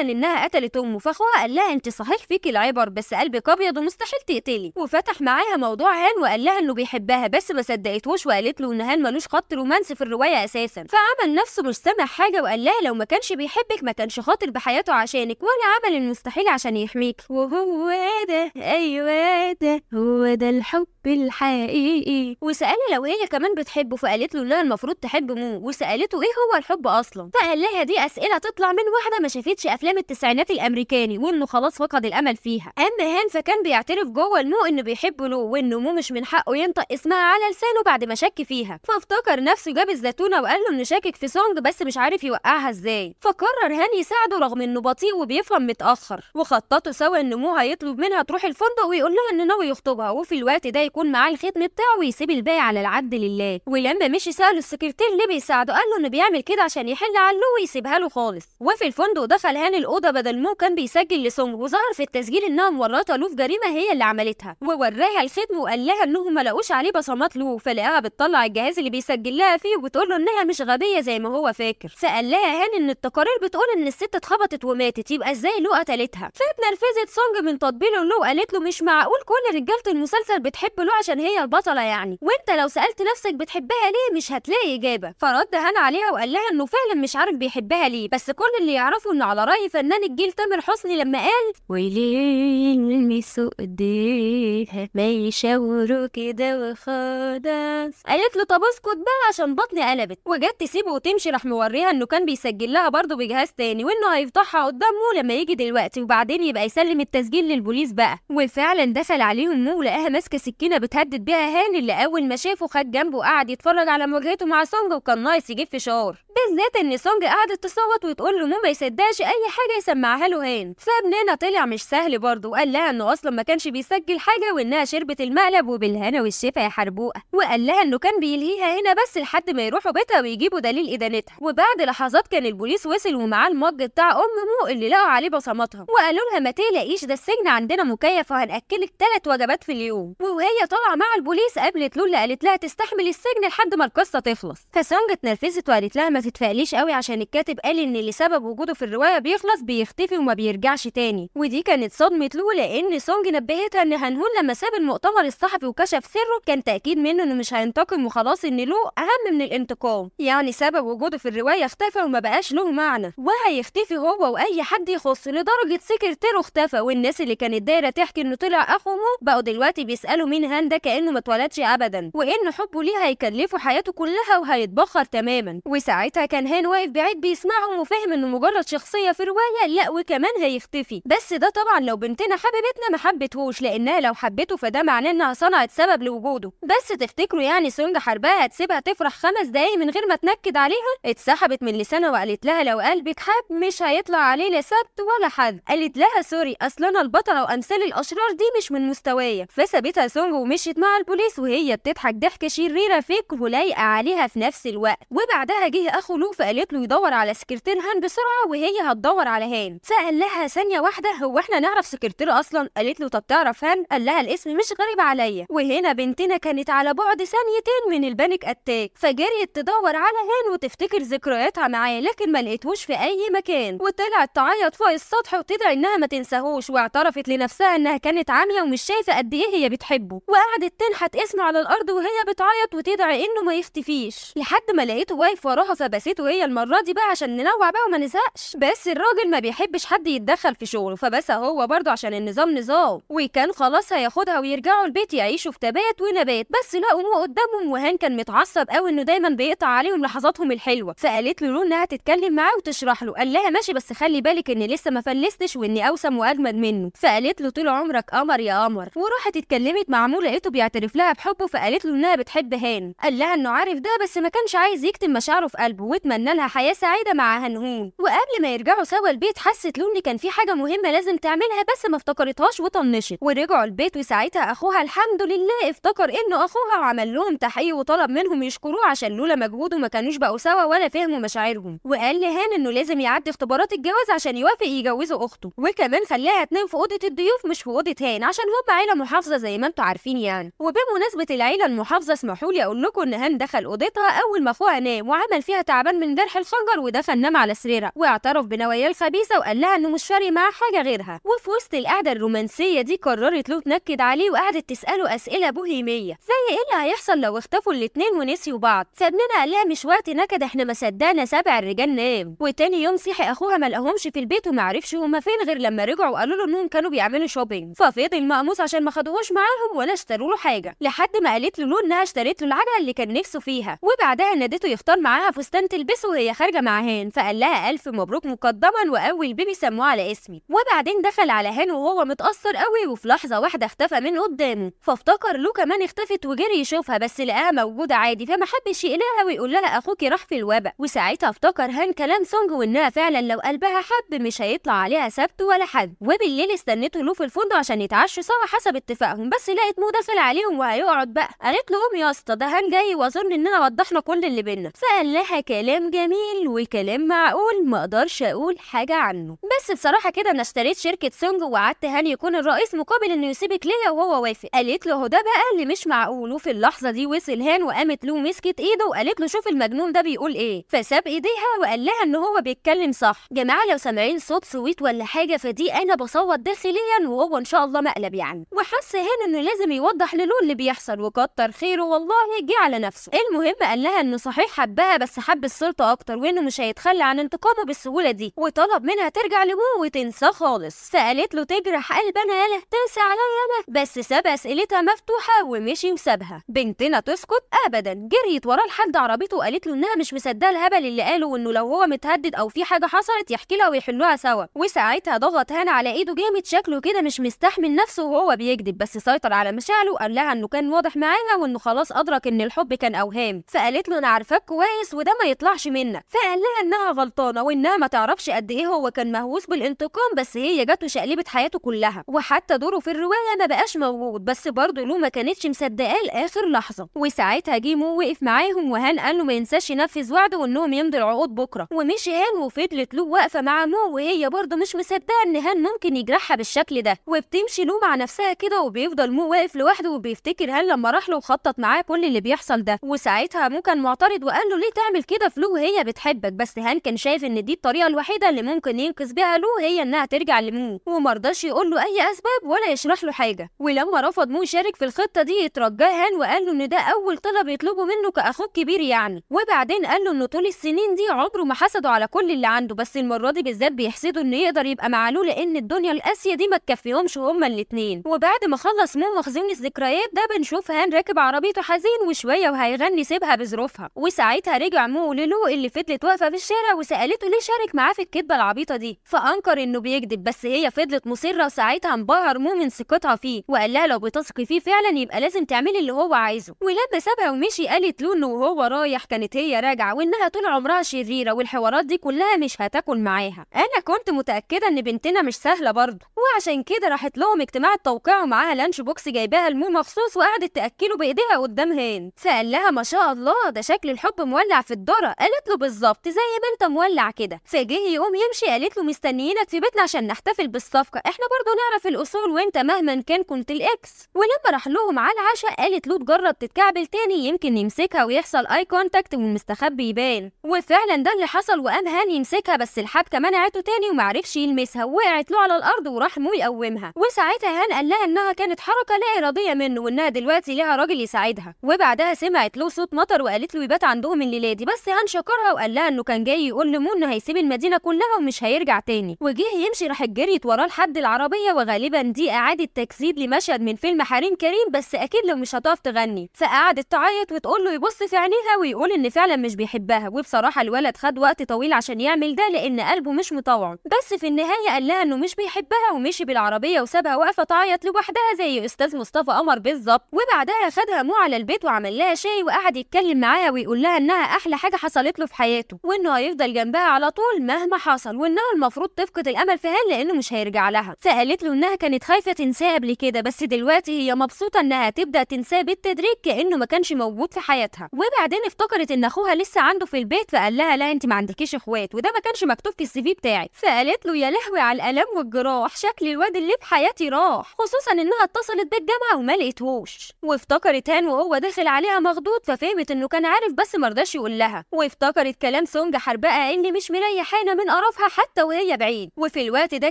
انها قتلت امه فاخوها قال لها انت صحيح فيكي العبر بس قلبك ابيض ومستحيل تقتلي وفتح معاها موضوع هان وقال لها انه بيحبها بس ما صدقتهوش وقالت له ان هان ملوش خط رومانسي في الروايه اساسا فعمل نفسه مش سامع حاجه وقال لها لو ما كانش بيحب بيحبك ما كانش خاطر بحياته عشانك ولا عمل المستحيل عشان يحميك وهو ده ايوه ده هو ده الحب الحقيقي وساله لو هي كمان بتحبه فقالت له لا المفروض تحب مو وسألته ايه هو الحب اصلا فقال لها دي اسئله تطلع من واحده ما شافتش افلام التسعينات الامريكاني وانه خلاص فقد الامل فيها اما هان فكان بيعترف جوه لمو انه بيحبه له وانه مو مش من حقه ينطق اسمها على لسانه بعد ما شك فيها فافتكر نفسه جاب الزيتونه وقال له انه شاكك في سونج بس مش عارف يوقعها ازاي فكر قرر هاني يساعده رغم انه بطيء وبيفهم متاخر وخططوا سوا ان مو هيطلب منها تروح الفندق ويقول لها ان ناوي يخطبها وفي الوقت ده يكون معاه الختم بتاعه ويسيب الباقي على العد لله ولما مشي ساله السكرتير ليه بيساعده قال له انه بيعمل كده عشان يحل علو ويسيبها له خالص وفي الفندق دخل هاني الاوضه بدل مو كان بيسجل لسونج وظهر في التسجيل انها مورطه له في جريمه هي اللي عملتها ووراها الختم وقال لها انهم ما لقوش عليه بصمات له فلقاها بتطلع الجهاز اللي بيسجل لها فيه وبتقول له انها مش غبيه زي ما هو فاكر سال لها هاني ان التقارير بتقول ان الست اتخبطت وماتت يبقى ازاي لو قتلتها فاتنرفزت سونج من تطبيله لو قالت له مش معقول كل رجاله المسلسل بتحب لو عشان هي البطله يعني وانت لو سالت نفسك بتحبها ليه مش هتلاقي اجابه فرد هان عليها وقال لها انه فعلا مش عارف بيحبها ليه بس كل اللي يعرفه انه على راي فنان الجيل تامر حسني لما قال وليه يلمسوا ايديها ما يشاوروا كده وخلاص قالت له طب اسكت بقى عشان بطني قلبت وجت تسيبه وتمشي راح موريها انه كان بيسجل لها برضه بجهاز تاني وانه هيفضحها قدامه لما يجي دلوقتي وبعدين يبقى يسلم التسجيل للبوليس بقى وفعلا دخل عليهم مو لقاها ماسكه سكينه بتهدد بيها هاني اللي اول ما شافه خد جنبه وقعد يتفرج على مواجهته مع سونج وكان ناقص يجيب فشار بالذات ان سونج قعدت تصوت وتقول له ما يصدقش اي حاجه يسمعها له هان فبنانه طلع مش سهل برضه وقال لها انه اصلا ما كانش بيسجل حاجه وانها شربت المقلب وبالهنا والشفا يا حربوقه وقال لها انه كان بيلهيها هنا بس لحد ما يروحوا بيتها ويجيبوا دليل ادانتها وبعد لحظات كان البوليس وصل الراجل ومعاه المج بتاع ام مو اللي لقوا عليه بصماتها وقالوا لها ما تقلقيش ده السجن عندنا مكيف وهناكلك ثلاث وجبات في اليوم وهي طالعه مع البوليس قابلت لولا قالت لها تستحمل السجن لحد ما القصه تخلص فسونج اتنرفزت وقالت لها ما تتفائليش قوي عشان الكاتب قال ان اللي سبب وجوده في الروايه بيخلص بيختفي وما بيرجعش تاني ودي كانت صدمه لولا لان سونج نبهتها ان هنهون لما ساب المؤتمر الصحفي وكشف سره كان تاكيد منه انه مش هينتقم وخلاص ان له اهم من الانتقام يعني سبب وجوده في الروايه اختفى وما بقاش له معنى السنة وهيختفي هو وأي حد يخص لدرجة سكرتيره اختفى والناس اللي كانت دايرة تحكي إنه طلع اخو مو بقوا دلوقتي بيسألوا مين هاندا كأنه ما اتولدش أبدا وإن حبه ليها هيكلفه حياته كلها وهيتبخر تماما وساعتها كان هان واقف بعيد بيسمعهم وفهم إنه مجرد شخصية في رواية لا وكمان هيختفي بس ده طبعا لو بنتنا حبيبتنا ما حبتهوش لأنها لو حبته فده معناه إنها صنعت سبب لوجوده بس تفتكروا يعني سونج حربها هتسيبها تفرح خمس دقايق من غير ما تنكد عليها اتسحبت من لسانها وقالت لها لو قال قلبك حاب مش هيطلع عليه لا سبت ولا حد قالت لها سوري اصل انا البطله وامثال الاشرار دي مش من مستوايا فسابتها سونج ومشيت مع البوليس وهي بتضحك ضحكه شريره فيك ولايقه عليها في نفس الوقت وبعدها جه اخو لو فقالت له يدور على سكرتير هان بسرعه وهي هتدور على هان سال لها ثانيه واحده هو احنا نعرف سكرتير اصلا قالت له طب تعرف هان قال لها الاسم مش غريب عليا وهنا بنتنا كانت على بعد ثانيتين من البانيك اتاك فجريت تدور على هان وتفتكر ذكرياتها معاه لكن ما لقيتهوش في أي مكان وطلعت تعيط فوق السطح وتدعي إنها ما تنساهوش واعترفت لنفسها إنها كانت عامية ومش شايفة قد إيه هي بتحبه وقعدت تنحت اسمه على الأرض وهي بتعيط وتدعي إنه ما يختفيش لحد ما لقيته واقف وراها فبسيته هي المرة دي بقى عشان ننوع بقى وما نزهقش بس الراجل ما بيحبش حد يتدخل في شغله فبس هو برضه عشان النظام نظام وكان خلاص هياخدها ويرجعوا البيت يعيشوا في تبات ونبات بس لقوا مو قدامهم وهان كان متعصب قوي انه دايما بيقطع عليهم لحظاتهم الحلوه فقالت له انها تتكلم معاه تشرح له قال لها ماشي بس خلي بالك اني لسه ما فلستش واني اوسم واجمد منه فقالت له طول عمرك قمر يا قمر وراحت اتكلمت مع مو لقيته بيعترف لها بحبه فقالت له انها بتحب هان قال لها انه عارف ده بس ما كانش عايز يكتم مشاعره في قلبه واتمنى لها حياه سعيده مع هنهون وقبل ما يرجعوا سوا البيت حست لون كان في حاجه مهمه لازم تعملها بس ما افتكرتهاش وطنشت ورجعوا البيت وساعتها اخوها الحمد لله افتكر انه اخوها وعمل لهم تحقيق وطلب منهم يشكروه عشان لولا مجهوده ما كانوش بقوا سوا ولا فهموا مشاعرهم وقال لهان انه لازم يعدي اختبارات الجواز عشان يوافق يجوزه اخته وكمان خليها تنام في اوضه الضيوف مش في اوضه هان عشان هم عيله محافظه زي ما انتم عارفين يعني وبمناسبه العيله المحافظه اسمحوا لي اقول لكم ان هان دخل اوضتها اول ما اخوها نام وعمل فيها تعبان من جرح الخنجر ودخل نام على سريرها واعترف بنواياه الخبيثه وقال لها انه مش فارق معاه حاجه غيرها وفي وسط القعده الرومانسيه دي قررت له تنكد عليه وقعدت تساله اسئله بوهيميه زي ايه اللي هيحصل لو اختفوا الاثنين ونسيوا بعض فابننا قال لها مش وقت نكد احنا ما صدقنا سبع الرجال نام تاني يوم صحي اخوها ما لقاهمش في البيت وما عرفش هما فين غير لما رجعوا وقالوا له انهم كانوا بيعملوا شوبينج ففضل مقموس عشان ما خدوهوش معاهم ولا اشتروا له حاجه لحد ما قالت له انها اشترت له العجله اللي كان نفسه فيها وبعدها نادته يختار معاها فستان تلبسه وهي خارجه مع هان فقال لها الف مبروك مقدما واول بيبي سموه على اسمي وبعدين دخل على هان وهو متاثر قوي وفي لحظه واحده اختفى من قدامه فافتكر له كمان اختفت وجري يشوفها بس لقاها موجوده عادي فما حبش يقلقها ويقول لها اخوكي راح في الوباء وساعتها افتكر هان كلام سونج وانها فعلا لو قلبها حب مش هيطلع عليها سبت ولا حد وبالليل استنته له في الفندق عشان يتعشوا سوا حسب اتفاقهم بس لقت مو داخل عليهم وهيقعد بقى قالت له قوم يا اسطى ده هان جاي واظن اننا وضحنا كل اللي بينا فقال لها كلام جميل وكلام معقول ما اقدرش اقول حاجه عنه بس بصراحه كده انا اشتريت شركه سونج وقعدت هان يكون الرئيس مقابل انه يسيبك ليا وهو وافق قالت له ده بقى اللي مش معقول وفي اللحظه دي وصل هان وقامت له مسكت ايده وقالت له شوف المجنون ده بيقول ايه فساب ايديها وقال لها ان هو وهو بيتكلم صح جماعه لو سامعين صوت سويت ولا حاجه فدي انا بصوت داخليا وهو ان شاء الله مقلب يعني وحس هنا إنه لازم يوضح للون اللي بيحصل وكتر خيره والله جه على نفسه المهم قال لها انه صحيح حبها بس حب السلطه اكتر وانه مش هيتخلى عن انتقامه بالسهوله دي وطلب منها ترجع لمو وتنساه خالص سالت له تجرح قلب انا يالا تنسى عليا انا بس ساب اسئلتها مفتوحه ومشي وسابها بنتنا تسكت ابدا جريت وراه لحد عربيته وقالت له انها مش مصدقه الهبل اللي قاله وانه لو هو متهدد اتهدد او في حاجه حصلت يحكي لها ويحلوها سوا وساعتها ضغط هنا على ايده جامد شكله كده مش مستحمل نفسه وهو بيكذب بس سيطر على مشاعره وقال لها انه كان واضح معاها وانه خلاص ادرك ان الحب كان اوهام فقالت له انا عارفاك كويس وده ما يطلعش منك فقال لها انها غلطانه وانها ما تعرفش قد ايه هو كان مهووس بالانتقام بس هي جاته وشقلبت حياته كلها وحتى دوره في الروايه ما بقاش موجود بس برضه لو ما كانتش مصدقاه لاخر لحظه وساعتها جيمو وقف معاهم وهان قال له ما ينساش ينفذ وعده وانهم يمضوا العقود بكره ومش شيهان وفضلت لو واقفة مع مو وهي برضه مش مصدقة إن هان ممكن يجرحها بالشكل ده وبتمشي لو مع نفسها كده وبيفضل مو واقف لوحده وبيفتكر هان لما راح له وخطط معاه كل اللي بيحصل ده وساعتها مو كان معترض وقال له ليه تعمل كده في لو وهي بتحبك بس هان كان شايف إن دي الطريقة الوحيدة اللي ممكن ينقذ بيها لو هي إنها ترجع لمو ومرضاش يقول له أي أسباب ولا يشرح له حاجة ولما رفض مو يشارك في الخطة دي اترجاه هان وقال له إن ده أول طلب يطلبه منه كأخوه الكبير يعني وبعدين قال له إنه طول السنين دي عمره ما حسده على كل اللي عنده بس المره دي بالذات بيحسدوا انه يقدر يبقى معلوه لان الدنيا القاسيه دي ما تكفيهمش هما الاتنين وبعد ما خلص مو مخزون الذكريات ده بنشوف هان راكب عربيته حزين وشويه وهيغني سيبها بظروفها وساعتها رجع مو لولو اللي فضلت واقفه في الشارع وسالته ليه شارك معاه في الكدبه العبيطه دي فانكر انه بيكذب بس هي فضلت مصره وساعتها انبهر مو من ثقتها فيه وقال لها لو بتثقي فيه فعلا يبقى لازم تعملي اللي هو عايزه ولما سابها ومشي قالت له انه وهو رايح كانت هي راجعه وانها طول عمرها شريره والحوارات دي كلها مش هتاكل معاها انا كنت متاكده ان بنتنا مش سهله برضه وعشان كده راحت لهم اجتماع التوقيع ومعاها لانش بوكس جايباها لمو مخصوص وقعدت تاكله بايديها قدام هند فقال لها ما شاء الله ده شكل الحب مولع في الدره قالت له بالظبط زي ما انت مولع كده فجه يقوم يمشي قالت له مستنيينك في بيتنا عشان نحتفل بالصفقه احنا برضه نعرف الاصول وانت مهما كان كنت الاكس ولما راح لهم على العشاء قالت له تجرب تتكعبل تاني يمكن يمسكها ويحصل اي كونتاكت والمستخبي يبان وفعلا ده اللي حصل وقال قام هاني يمسكها بس الحبكه منعته تاني ومعرفش يلمسها وقعت له على الارض وراح مو يقومها وساعتها هان قال لها انها كانت حركه لا اراديه منه وانها دلوقتي ليها راجل يساعدها وبعدها سمعت له صوت مطر وقالت له يبات عندهم الليله دي بس هان شكرها وقال لها انه كان جاي يقول لمو انه هيسيب المدينه كلها ومش هيرجع تاني وجه يمشي راح جريت وراه لحد العربيه وغالبا دي اعاده تجسيد لمشهد من فيلم حريم كريم بس اكيد لو مش هتقف تغني فقعدت تعيط وتقول له يبص في عينيها ويقول ان فعلا مش بيحبها وبصراحه الولد خد وقت طويل طويل عشان يعمل ده لان قلبه مش مطوع بس في النهايه قال لها انه مش بيحبها ومشي بالعربيه وسابها واقفه تعيط لوحدها زي استاذ مصطفى قمر بالظبط وبعدها خدها مو على البيت وعمل لها شاي وقعد يتكلم معاها ويقول لها انها احلى حاجه حصلت له في حياته وانه هيفضل جنبها على طول مهما حصل وانها المفروض تفقد الامل في هان لانه مش هيرجع لها سالت له انها كانت خايفه تنساه قبل كده بس دلوقتي هي مبسوطه انها تبدا تنساه بالتدريج كانه ما كانش موجود في حياتها وبعدين افتكرت ان اخوها لسه عنده في البيت فقال لها لا انت ما عندكيش اخوات وده ما كانش مكتوب في السي في بتاعي فقالت له يا لهوي على الالام والجراح شكل الواد اللي في حياتي راح خصوصا انها اتصلت بالجامعه وما لقيتهوش وافتكرت هان وهو داخل عليها مخضوض ففهمت انه كان عارف بس مرضاش يقول لها وافتكرت كلام سونج حربقه اللي مش مريحانه من قرفها حتى وهي بعيد وفي الوقت ده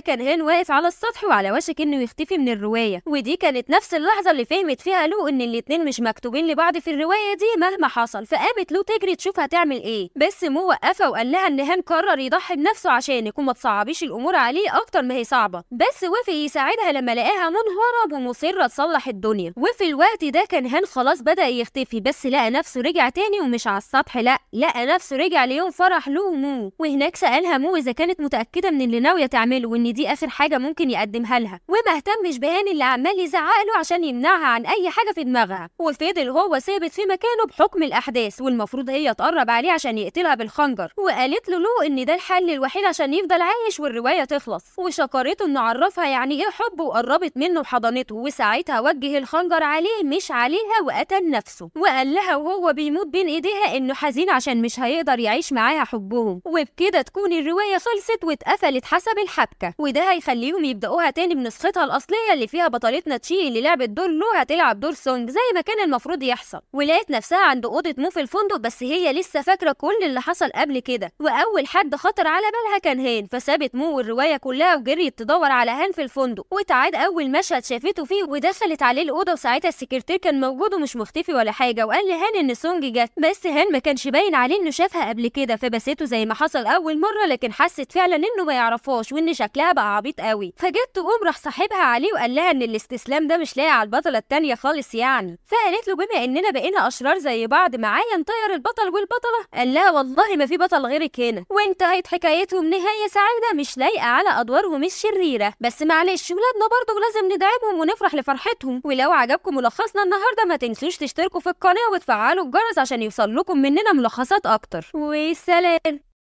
كان هان واقف على السطح وعلى وشك انه يختفي من الروايه ودي كانت نفس اللحظه اللي فهمت فيها لو ان الاتنين مش مكتوبين لبعض في الروايه دي مهما حصل فقامت لو تجري تشوف هتعمل ايه بس مو وقفها وقال لها ان هان قرر يضحي بنفسه عشان يكون ما تصعبيش الامور عليه اكتر ما هي صعبه بس وافق يساعدها لما لقاها منهاره ومصره تصلح الدنيا وفي الوقت ده كان هان خلاص بدا يختفي بس لقى نفسه رجع تاني ومش على السطح لا لقى نفسه رجع ليوم فرح له مو وهناك سالها مو اذا كانت متاكده من اللي ناويه تعمله وان دي اخر حاجه ممكن يقدمها لها وما اهتمش بهان اللي عمال يزعق له عشان يمنعها عن اي حاجه في دماغها وفضل هو ثابت في مكانه بحكم الاحداث والمفروض هي تقرب عليه عشان يقتلها بالخنجر وقال قالت له لو ان ده الحل الوحيد عشان يفضل عايش والروايه تخلص وشكرته انه عرفها يعني ايه حب وقربت منه وحضنته وساعتها وجه الخنجر عليه مش عليها وقتل نفسه وقال لها وهو بيموت بين ايديها انه حزين عشان مش هيقدر يعيش معاها حبهم وبكده تكون الروايه خلصت واتقفلت حسب الحبكه وده هيخليهم يبداوها تاني بنسختها الاصليه اللي فيها بطلتنا تشي اللي لعبت دور لو هتلعب دور سونج زي ما كان المفروض يحصل ولقت نفسها عند اوضه مو في الفندق بس هي لسه فاكره كل اللي حصل قبل كده وأول حد خطر على بالها كان هان فسابت مو الرواية كلها وجريت تدور على هان في الفندق وتعاد أول مشهد شافته فيه ودخلت عليه الأوضة وساعتها السكرتير كان موجود ومش مختفي ولا حاجة وقال لهان إن سونج جت بس هان ما كانش باين عليه إنه شافها قبل كده فبسيته زي ما حصل أول مرة لكن حست فعلا إنه ما يعرفهاش وإن شكلها بقى عبيط قوي فجت تقوم راح صاحبها عليه وقال لها إن الاستسلام ده مش لاقي على البطلة التانية خالص يعني فقالت له بما إننا بقينا أشرار زي بعض معايا نطير البطل والبطلة قال لها والله ما في بطل غيرك مكانك وانتهت حكايتهم نهاية سعيدة مش لايقة على أدوارهم الشريرة بس معلش ولادنا برضه لازم ندعمهم ونفرح لفرحتهم ولو عجبكم ملخصنا النهاردة ما تنسوش تشتركوا في القناة وتفعلوا الجرس عشان يوصل لكم مننا ملخصات أكتر وسلام